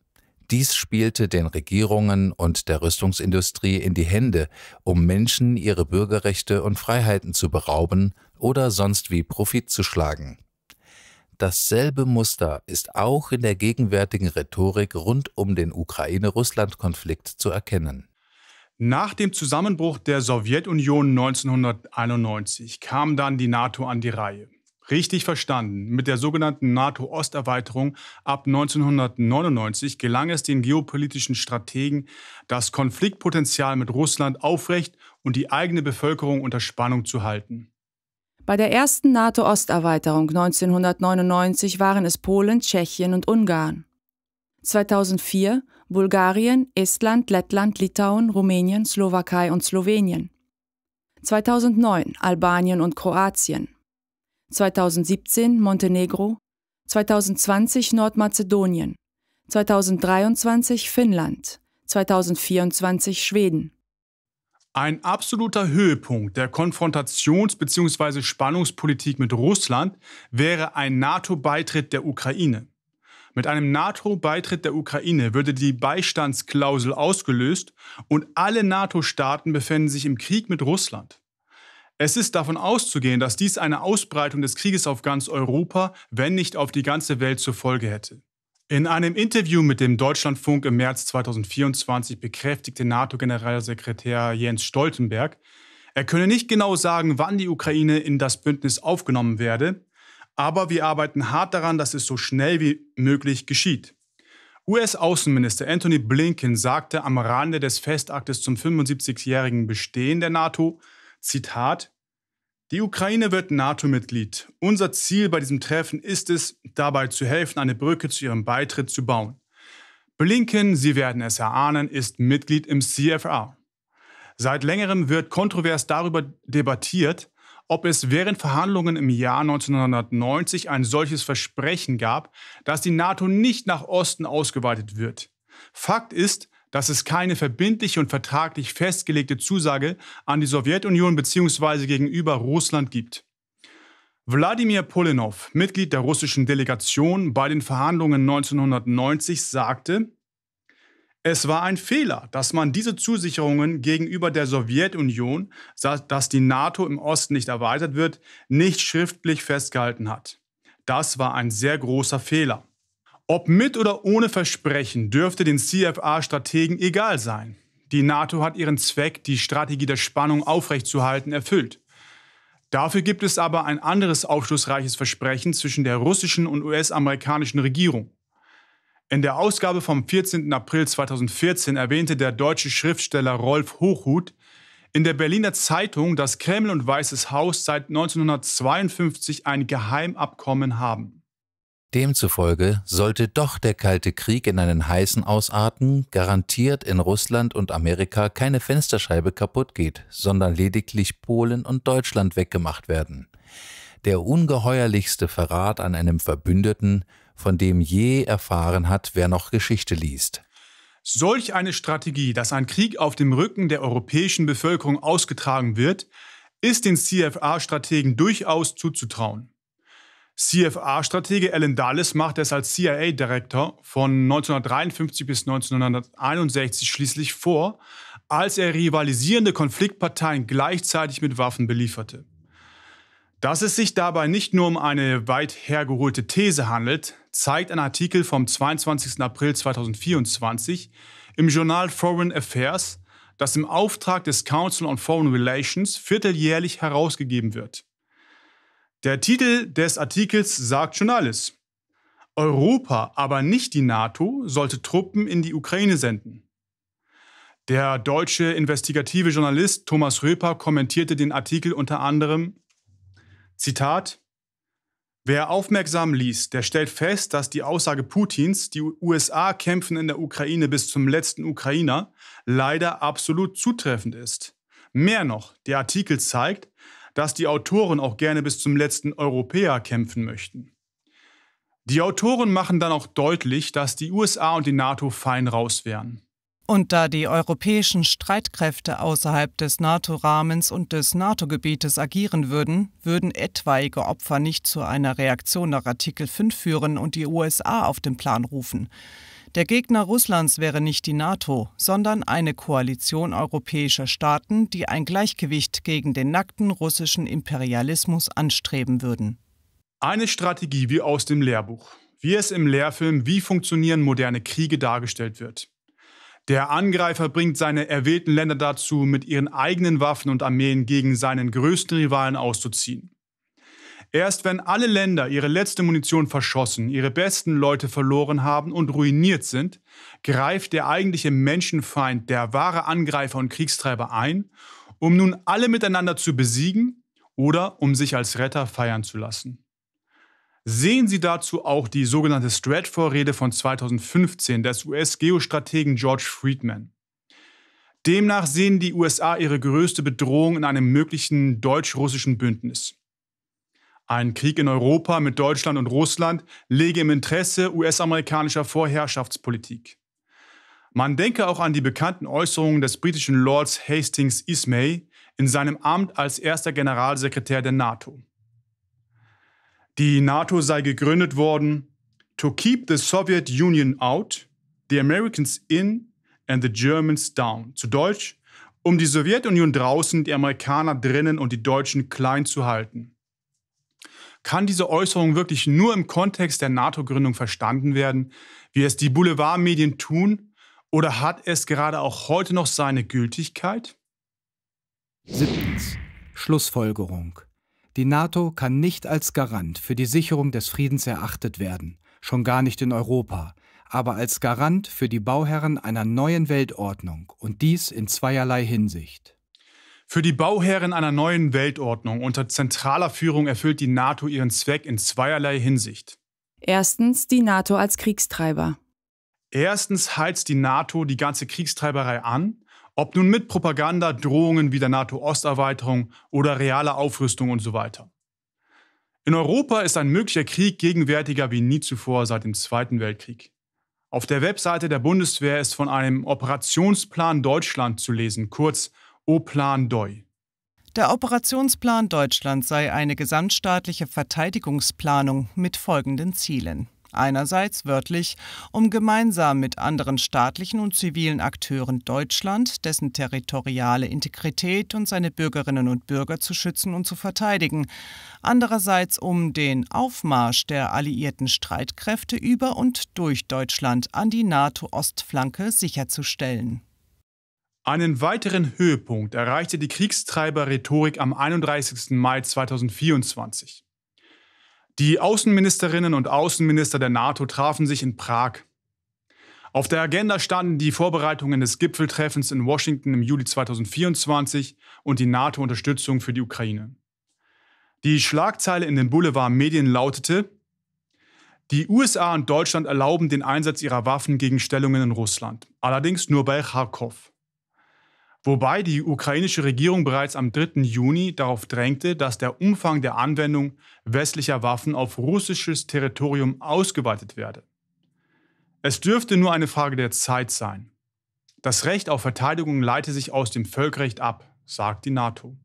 Speaker 5: Dies spielte den Regierungen und der Rüstungsindustrie in die Hände, um Menschen ihre Bürgerrechte und Freiheiten zu berauben oder sonst wie Profit zu schlagen. Dasselbe Muster ist auch in der gegenwärtigen Rhetorik rund um den Ukraine-Russland-Konflikt zu erkennen.
Speaker 1: Nach dem Zusammenbruch der Sowjetunion 1991 kam dann die NATO an die Reihe. Richtig verstanden. Mit der sogenannten NATO-Osterweiterung ab 1999 gelang es den geopolitischen Strategen, das Konfliktpotenzial mit Russland aufrecht und die eigene Bevölkerung unter Spannung zu halten.
Speaker 3: Bei der ersten NATO-Osterweiterung 1999 waren es Polen, Tschechien und Ungarn. 2004 Bulgarien, Estland, Lettland, Litauen, Rumänien, Slowakei und Slowenien. 2009 Albanien und Kroatien. 2017 Montenegro, 2020 Nordmazedonien, 2023 Finnland, 2024 Schweden.
Speaker 1: Ein absoluter Höhepunkt der Konfrontations- bzw. Spannungspolitik mit Russland wäre ein NATO-Beitritt der Ukraine. Mit einem NATO-Beitritt der Ukraine würde die Beistandsklausel ausgelöst und alle NATO-Staaten befinden sich im Krieg mit Russland. Es ist davon auszugehen, dass dies eine Ausbreitung des Krieges auf ganz Europa, wenn nicht auf die ganze Welt zur Folge hätte. In einem Interview mit dem Deutschlandfunk im März 2024 bekräftigte NATO-Generalsekretär Jens Stoltenberg, er könne nicht genau sagen, wann die Ukraine in das Bündnis aufgenommen werde, aber wir arbeiten hart daran, dass es so schnell wie möglich geschieht. US-Außenminister Anthony Blinken sagte am Rande des Festaktes zum 75-jährigen Bestehen der NATO, Zitat Die Ukraine wird NATO-Mitglied. Unser Ziel bei diesem Treffen ist es, dabei zu helfen, eine Brücke zu ihrem Beitritt zu bauen. Blinken, Sie werden es erahnen, ist Mitglied im CFR. Seit längerem wird kontrovers darüber debattiert, ob es während Verhandlungen im Jahr 1990 ein solches Versprechen gab, dass die NATO nicht nach Osten ausgeweitet wird. Fakt ist, dass es keine verbindliche und vertraglich festgelegte Zusage an die Sowjetunion bzw. gegenüber Russland gibt. Wladimir Polenow, Mitglied der russischen Delegation bei den Verhandlungen 1990, sagte, es war ein Fehler, dass man diese Zusicherungen gegenüber der Sowjetunion, dass die NATO im Osten nicht erweitert wird, nicht schriftlich festgehalten hat. Das war ein sehr großer Fehler. Ob mit oder ohne Versprechen dürfte den CFA-Strategen egal sein. Die NATO hat ihren Zweck, die Strategie der Spannung aufrechtzuerhalten, erfüllt. Dafür gibt es aber ein anderes aufschlussreiches Versprechen zwischen der russischen und US-amerikanischen Regierung. In der Ausgabe vom 14. April 2014 erwähnte der deutsche Schriftsteller Rolf Hochhuth in der Berliner Zeitung, dass Kreml und Weißes Haus seit 1952 ein Geheimabkommen haben.
Speaker 5: Demzufolge sollte doch der Kalte Krieg in einen heißen ausarten, garantiert in Russland und Amerika keine Fensterscheibe kaputt geht, sondern lediglich Polen und Deutschland weggemacht werden. Der ungeheuerlichste Verrat an einem Verbündeten, von dem je erfahren hat, wer noch Geschichte liest.
Speaker 1: Solch eine Strategie, dass ein Krieg auf dem Rücken der europäischen Bevölkerung ausgetragen wird, ist den CFA-Strategen durchaus zuzutrauen. CFA-Stratege Alan Dulles macht es als CIA-Direktor von 1953 bis 1961 schließlich vor, als er rivalisierende Konfliktparteien gleichzeitig mit Waffen belieferte. Dass es sich dabei nicht nur um eine weit hergeholte These handelt, zeigt ein Artikel vom 22. April 2024 im Journal Foreign Affairs, das im Auftrag des Council on Foreign Relations vierteljährlich herausgegeben wird. Der Titel des Artikels sagt schon alles. Europa, aber nicht die NATO, sollte Truppen in die Ukraine senden. Der deutsche investigative Journalist Thomas Röper kommentierte den Artikel unter anderem, Zitat, Wer aufmerksam liest, der stellt fest, dass die Aussage Putins, die USA kämpfen in der Ukraine bis zum letzten Ukrainer, leider absolut zutreffend ist. Mehr noch, der Artikel zeigt, dass die Autoren auch gerne bis zum letzten Europäer kämpfen möchten. Die Autoren machen dann auch deutlich, dass die USA und die NATO fein raus wären.
Speaker 6: Und da die europäischen Streitkräfte außerhalb des NATO-Rahmens und des NATO-Gebietes agieren würden, würden etwaige Opfer nicht zu einer Reaktion nach Artikel 5 führen und die USA auf den Plan rufen. Der Gegner Russlands wäre nicht die NATO, sondern eine Koalition europäischer Staaten, die ein Gleichgewicht gegen den nackten russischen Imperialismus anstreben würden.
Speaker 1: Eine Strategie wie aus dem Lehrbuch, wie es im Lehrfilm Wie funktionieren moderne Kriege dargestellt wird. Der Angreifer bringt seine erwählten Länder dazu, mit ihren eigenen Waffen und Armeen gegen seinen größten Rivalen auszuziehen. Erst wenn alle Länder ihre letzte Munition verschossen, ihre besten Leute verloren haben und ruiniert sind, greift der eigentliche Menschenfeind, der wahre Angreifer und Kriegstreiber ein, um nun alle miteinander zu besiegen oder um sich als Retter feiern zu lassen. Sehen Sie dazu auch die sogenannte Stratford-Rede von 2015 des US-Geostrategen George Friedman. Demnach sehen die USA ihre größte Bedrohung in einem möglichen deutsch-russischen Bündnis. Ein Krieg in Europa mit Deutschland und Russland lege im Interesse US-amerikanischer Vorherrschaftspolitik. Man denke auch an die bekannten Äußerungen des britischen Lords Hastings Ismay in seinem Amt als erster Generalsekretär der NATO. Die NATO sei gegründet worden, to keep the Soviet Union out, the Americans in and the Germans down. Zu Deutsch, um die Sowjetunion draußen, die Amerikaner drinnen und die Deutschen klein zu halten kann diese Äußerung wirklich nur im Kontext der NATO-Gründung verstanden werden, wie es die Boulevardmedien tun, oder hat es gerade auch heute noch seine Gültigkeit?
Speaker 2: 7. Schlussfolgerung. Die NATO kann nicht als Garant für die Sicherung des Friedens erachtet werden, schon gar nicht in Europa, aber als Garant für die Bauherren einer neuen Weltordnung und dies in zweierlei
Speaker 1: Hinsicht. Für die Bauherren einer neuen Weltordnung unter zentraler Führung erfüllt die NATO ihren Zweck in zweierlei Hinsicht.
Speaker 3: Erstens die NATO als Kriegstreiber.
Speaker 1: Erstens heizt die NATO die ganze Kriegstreiberei an, ob nun mit Propaganda, Drohungen wie der NATO-Osterweiterung oder realer Aufrüstung und so weiter. In Europa ist ein möglicher Krieg gegenwärtiger wie nie zuvor seit dem Zweiten Weltkrieg. Auf der Webseite der Bundeswehr ist von einem Operationsplan Deutschland zu lesen, kurz O-Plan Doi. Der Operationsplan Deutschland sei eine
Speaker 6: gesamtstaatliche Verteidigungsplanung mit folgenden Zielen. Einerseits wörtlich, um gemeinsam mit anderen staatlichen und zivilen Akteuren Deutschland, dessen territoriale Integrität und seine Bürgerinnen und Bürger zu schützen und zu verteidigen. Andererseits, um den Aufmarsch der alliierten Streitkräfte über und durch
Speaker 1: Deutschland an die NATO-Ostflanke sicherzustellen. Einen weiteren Höhepunkt erreichte die Kriegstreiber-Rhetorik am 31. Mai 2024. Die Außenministerinnen und Außenminister der NATO trafen sich in Prag. Auf der Agenda standen die Vorbereitungen des Gipfeltreffens in Washington im Juli 2024 und die NATO-Unterstützung für die Ukraine. Die Schlagzeile in den Boulevardmedien lautete, die USA und Deutschland erlauben den Einsatz ihrer Waffen gegen Stellungen in Russland, allerdings nur bei Kharkov wobei die ukrainische Regierung bereits am 3. Juni darauf drängte, dass der Umfang der Anwendung westlicher Waffen auf russisches Territorium ausgeweitet werde. Es dürfte nur eine Frage der Zeit sein. Das Recht auf Verteidigung leite sich aus dem Völkerrecht ab, sagt die NATO.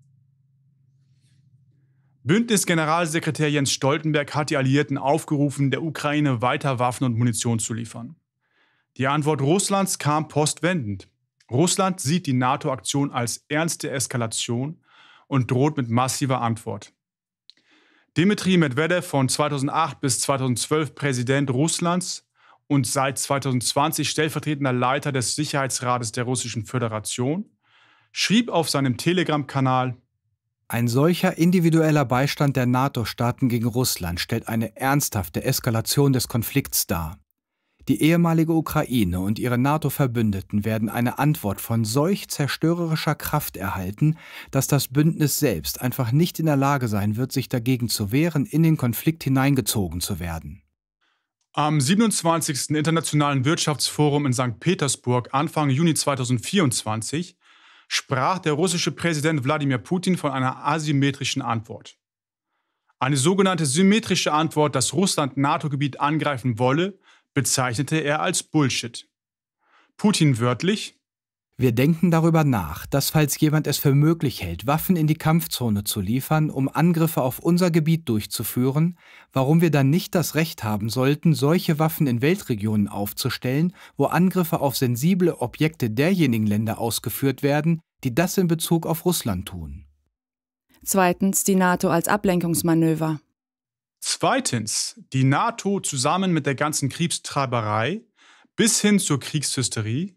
Speaker 1: Bündnisgeneralsekretär Jens Stoltenberg hat die Alliierten aufgerufen, der Ukraine weiter Waffen und Munition zu liefern. Die Antwort Russlands kam postwendend. Russland sieht die NATO-Aktion als ernste Eskalation und droht mit massiver Antwort. Dmitri Medvedev von 2008 bis 2012 Präsident Russlands und seit 2020 stellvertretender Leiter des Sicherheitsrates der Russischen Föderation, schrieb auf seinem Telegram-Kanal, ein solcher individueller Beistand der
Speaker 2: NATO-Staaten gegen Russland stellt eine ernsthafte Eskalation des Konflikts dar. Die ehemalige Ukraine und ihre NATO-Verbündeten werden eine Antwort von solch zerstörerischer Kraft erhalten, dass das Bündnis selbst einfach nicht in der Lage sein wird, sich dagegen zu wehren, in den Konflikt hineingezogen zu werden.
Speaker 1: Am 27. Internationalen Wirtschaftsforum in St. Petersburg Anfang Juni 2024 sprach der russische Präsident Wladimir Putin von einer asymmetrischen Antwort. Eine sogenannte symmetrische Antwort, dass Russland NATO-Gebiet angreifen wolle, bezeichnete er als Bullshit. Putin wörtlich
Speaker 2: wir denken darüber nach, dass falls jemand es für möglich hält, Waffen in die Kampfzone zu liefern, um Angriffe auf unser Gebiet durchzuführen, warum wir dann nicht das Recht haben sollten, solche Waffen in Weltregionen aufzustellen, wo Angriffe auf sensible Objekte derjenigen Länder ausgeführt werden,
Speaker 1: die das in Bezug auf Russland tun.
Speaker 3: Zweitens die NATO als Ablenkungsmanöver.
Speaker 1: Zweitens, die NATO zusammen mit der ganzen Kriegstreiberei bis hin zur Kriegshysterie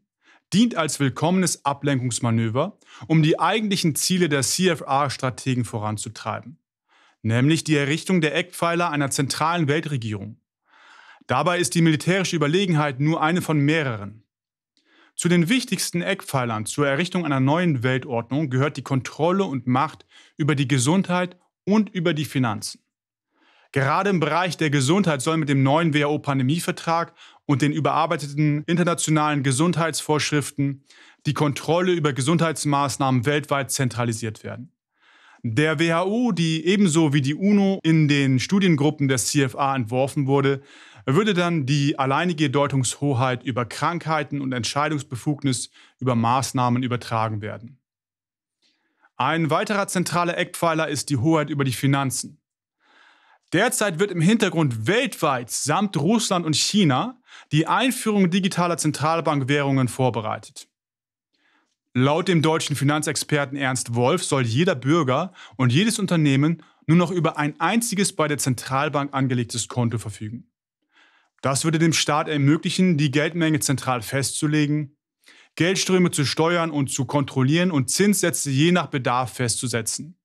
Speaker 1: dient als willkommenes Ablenkungsmanöver, um die eigentlichen Ziele der CFR-Strategen voranzutreiben, nämlich die Errichtung der Eckpfeiler einer zentralen Weltregierung. Dabei ist die militärische Überlegenheit nur eine von mehreren. Zu den wichtigsten Eckpfeilern zur Errichtung einer neuen Weltordnung gehört die Kontrolle und Macht über die Gesundheit und über die Finanzen. Gerade im Bereich der Gesundheit soll mit dem neuen WHO-Pandemievertrag und den überarbeiteten internationalen Gesundheitsvorschriften die Kontrolle über Gesundheitsmaßnahmen weltweit zentralisiert werden. Der WHO, die ebenso wie die UNO in den Studiengruppen der CFA entworfen wurde, würde dann die alleinige Deutungshoheit über Krankheiten und Entscheidungsbefugnis über Maßnahmen übertragen werden. Ein weiterer zentraler Eckpfeiler ist die Hoheit über die Finanzen. Derzeit wird im Hintergrund weltweit samt Russland und China die Einführung digitaler Zentralbankwährungen vorbereitet. Laut dem deutschen Finanzexperten Ernst Wolf soll jeder Bürger und jedes Unternehmen nur noch über ein einziges bei der Zentralbank angelegtes Konto verfügen. Das würde dem Staat ermöglichen, die Geldmenge zentral festzulegen, Geldströme zu steuern und zu kontrollieren und Zinssätze je nach Bedarf festzusetzen.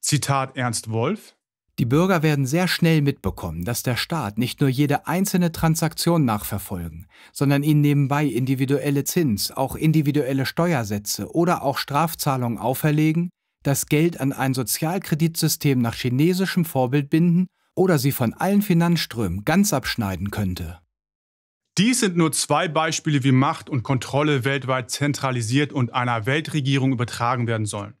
Speaker 1: Zitat Ernst Wolf.
Speaker 2: Die Bürger werden sehr schnell mitbekommen, dass der Staat nicht nur jede einzelne Transaktion nachverfolgen, sondern ihnen nebenbei individuelle Zins, auch individuelle Steuersätze oder auch Strafzahlungen auferlegen, das Geld an ein Sozialkreditsystem nach chinesischem Vorbild binden oder sie von allen Finanzströmen ganz abschneiden könnte.
Speaker 1: Dies sind nur zwei Beispiele, wie Macht und Kontrolle weltweit zentralisiert und einer Weltregierung übertragen werden sollen.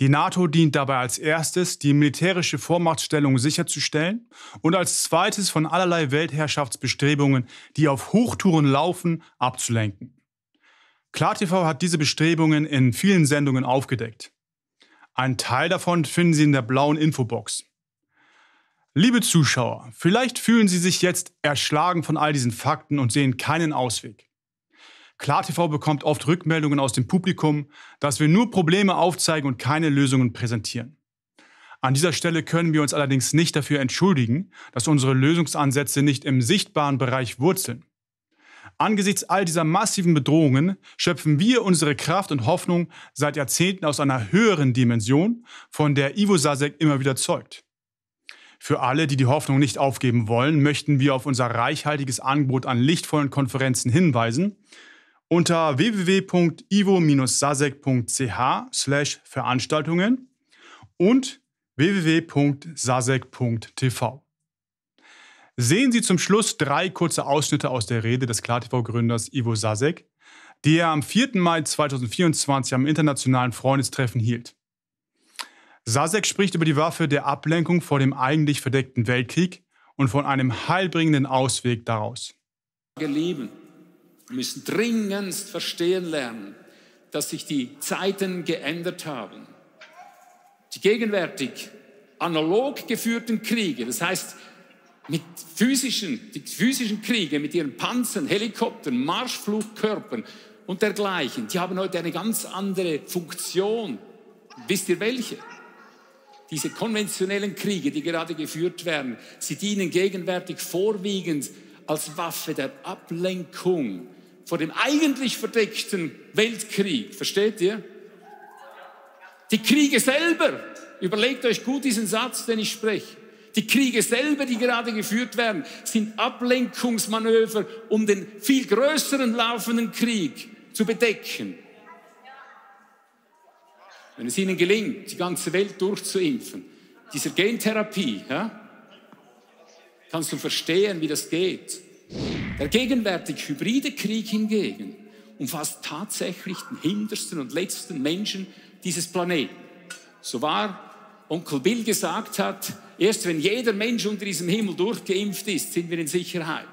Speaker 1: Die NATO dient dabei als erstes, die militärische Vormachtstellung sicherzustellen und als zweites von allerlei Weltherrschaftsbestrebungen, die auf Hochtouren laufen, abzulenken. KlarTV hat diese Bestrebungen in vielen Sendungen aufgedeckt. Ein Teil davon finden Sie in der blauen Infobox. Liebe Zuschauer, vielleicht fühlen Sie sich jetzt erschlagen von all diesen Fakten und sehen keinen Ausweg. KlarTV bekommt oft Rückmeldungen aus dem Publikum, dass wir nur Probleme aufzeigen und keine Lösungen präsentieren. An dieser Stelle können wir uns allerdings nicht dafür entschuldigen, dass unsere Lösungsansätze nicht im sichtbaren Bereich wurzeln. Angesichts all dieser massiven Bedrohungen schöpfen wir unsere Kraft und Hoffnung seit Jahrzehnten aus einer höheren Dimension, von der Ivo Sasek immer wieder zeugt. Für alle, die die Hoffnung nicht aufgeben wollen, möchten wir auf unser reichhaltiges Angebot an lichtvollen Konferenzen hinweisen, unter www.ivo-sasek.ch slash Veranstaltungen und www.sasek.tv. Sehen Sie zum Schluss drei kurze Ausschnitte aus der Rede des KlarTV-Gründers Ivo Sasek, die er am 4. Mai 2024 am internationalen Freundestreffen hielt. Sasek spricht über die Waffe der Ablenkung vor dem eigentlich verdeckten Weltkrieg und von einem heilbringenden Ausweg daraus.
Speaker 7: Ihr wir müssen dringendst verstehen lernen, dass sich die Zeiten geändert haben. Die gegenwärtig analog geführten Kriege, das heißt mit physischen, die physischen Kriege mit ihren Panzern, Helikoptern, Marschflugkörpern und dergleichen, die haben heute eine ganz andere Funktion. Wisst ihr welche? Diese konventionellen Kriege, die gerade geführt werden, sie dienen gegenwärtig vorwiegend als Waffe der Ablenkung vor dem eigentlich verdeckten Weltkrieg. Versteht ihr? Die Kriege selber, überlegt euch gut diesen Satz, den ich spreche. Die Kriege selber, die gerade geführt werden, sind Ablenkungsmanöver, um den viel größeren laufenden Krieg zu bedecken. Wenn es ihnen gelingt, die ganze Welt durchzuimpfen, dieser Gentherapie, ja, kannst du verstehen, wie das geht. Der gegenwärtig hybride Krieg hingegen umfasst tatsächlich den hintersten und letzten Menschen dieses Planeten. So war Onkel Bill gesagt hat, erst wenn jeder Mensch unter diesem Himmel durchgeimpft ist, sind wir in Sicherheit.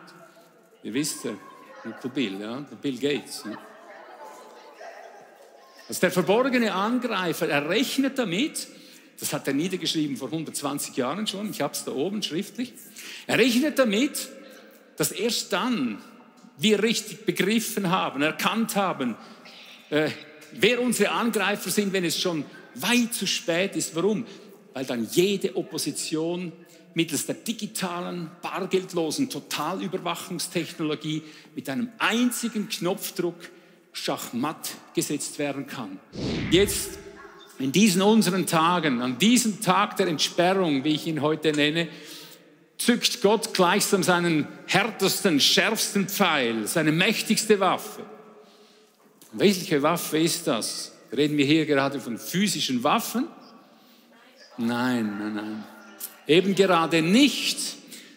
Speaker 7: Ihr wisst, der Onkel Bill, ja, Bill Gates. Ja. Also der verborgene Angreifer, er rechnet damit, das hat er niedergeschrieben vor 120 Jahren schon, ich habe es da oben schriftlich, er rechnet damit, dass erst dann wir richtig begriffen haben, erkannt haben, äh, wer unsere Angreifer sind, wenn es schon weit zu spät ist. Warum? Weil dann jede Opposition mittels der digitalen, bargeldlosen Totalüberwachungstechnologie mit einem einzigen Knopfdruck schachmatt gesetzt werden kann. Jetzt, in diesen unseren Tagen, an diesem Tag der Entsperrung, wie ich ihn heute nenne, zückt Gott gleichsam seinen härtesten, schärfsten Pfeil, seine mächtigste Waffe. Und welche Waffe ist das? Reden wir hier gerade von physischen Waffen? Nein, nein, nein. Eben gerade nicht.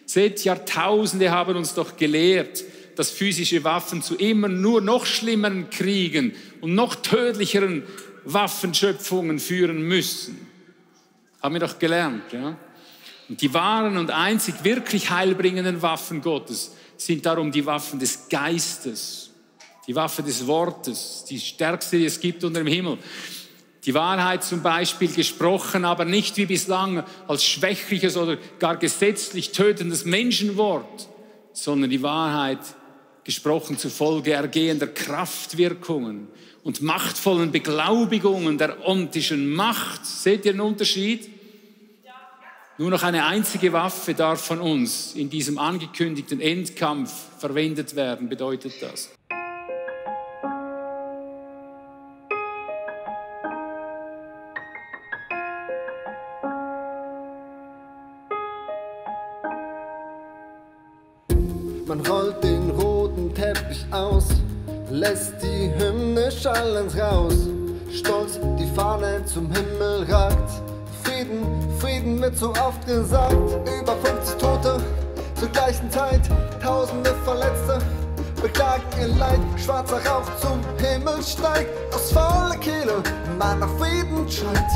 Speaker 7: Seht, Jahrtausende haben uns doch gelehrt, dass physische Waffen zu immer nur noch schlimmeren Kriegen und noch tödlicheren Waffenschöpfungen führen müssen. Haben wir doch gelernt, ja? Und die wahren und einzig wirklich heilbringenden Waffen Gottes sind darum die Waffen des Geistes, die Waffe des Wortes, die stärkste, die es gibt unter dem Himmel. Die Wahrheit zum Beispiel gesprochen, aber nicht wie bislang als schwächliches oder gar gesetzlich tötendes Menschenwort, sondern die Wahrheit gesprochen zufolge ergehender Kraftwirkungen und machtvollen Beglaubigungen der ontischen Macht. Seht ihr den Unterschied? Nur noch eine einzige Waffe darf von uns in diesem angekündigten Endkampf verwendet werden, bedeutet das.
Speaker 2: Man rollt den roten
Speaker 8: Teppich aus, lässt die Hymne schallend raus, stolz die Fahne zum Himmel ragt Frieden, Frieden wird so oft gesagt. Über 50 Tote zur gleichen Zeit, tausende Verletzte beklagen ihr Leid. Schwarzer Rauch zum Himmel steigt, aus voller Kehle, Mann nach Frieden schreit.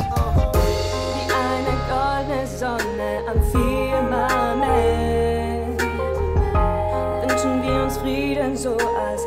Speaker 8: Wie eine goldene Sonne am Firmament wünschen wir uns Frieden so als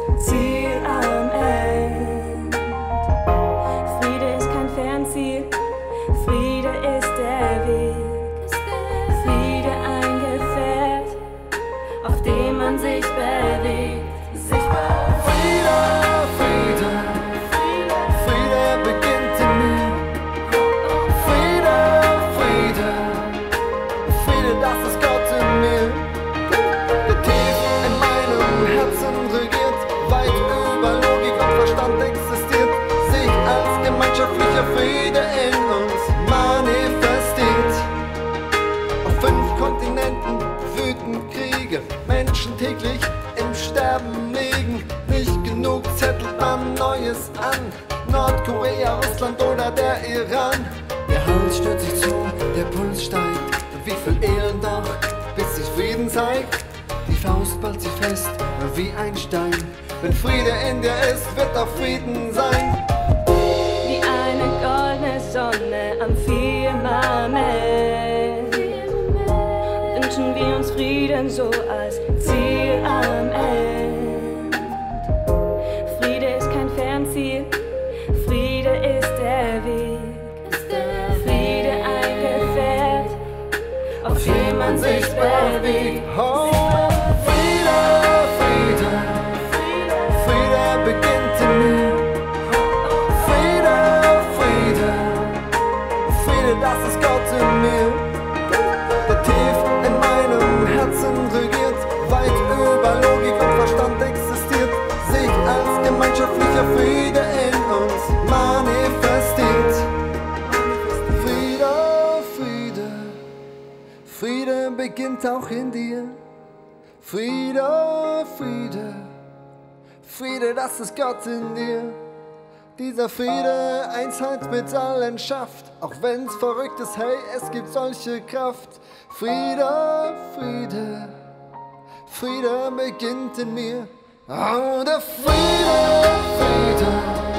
Speaker 8: wohnt auch in dir. Friede, Friede, Friede, das ist Gott in dir. Dieser Friede Einsheit mit allen schafft, auch wenn's verrückt ist, hey, es gibt solche Kraft. Friede, Friede, Friede beginnt in mir. Oh, der Friede, Friede.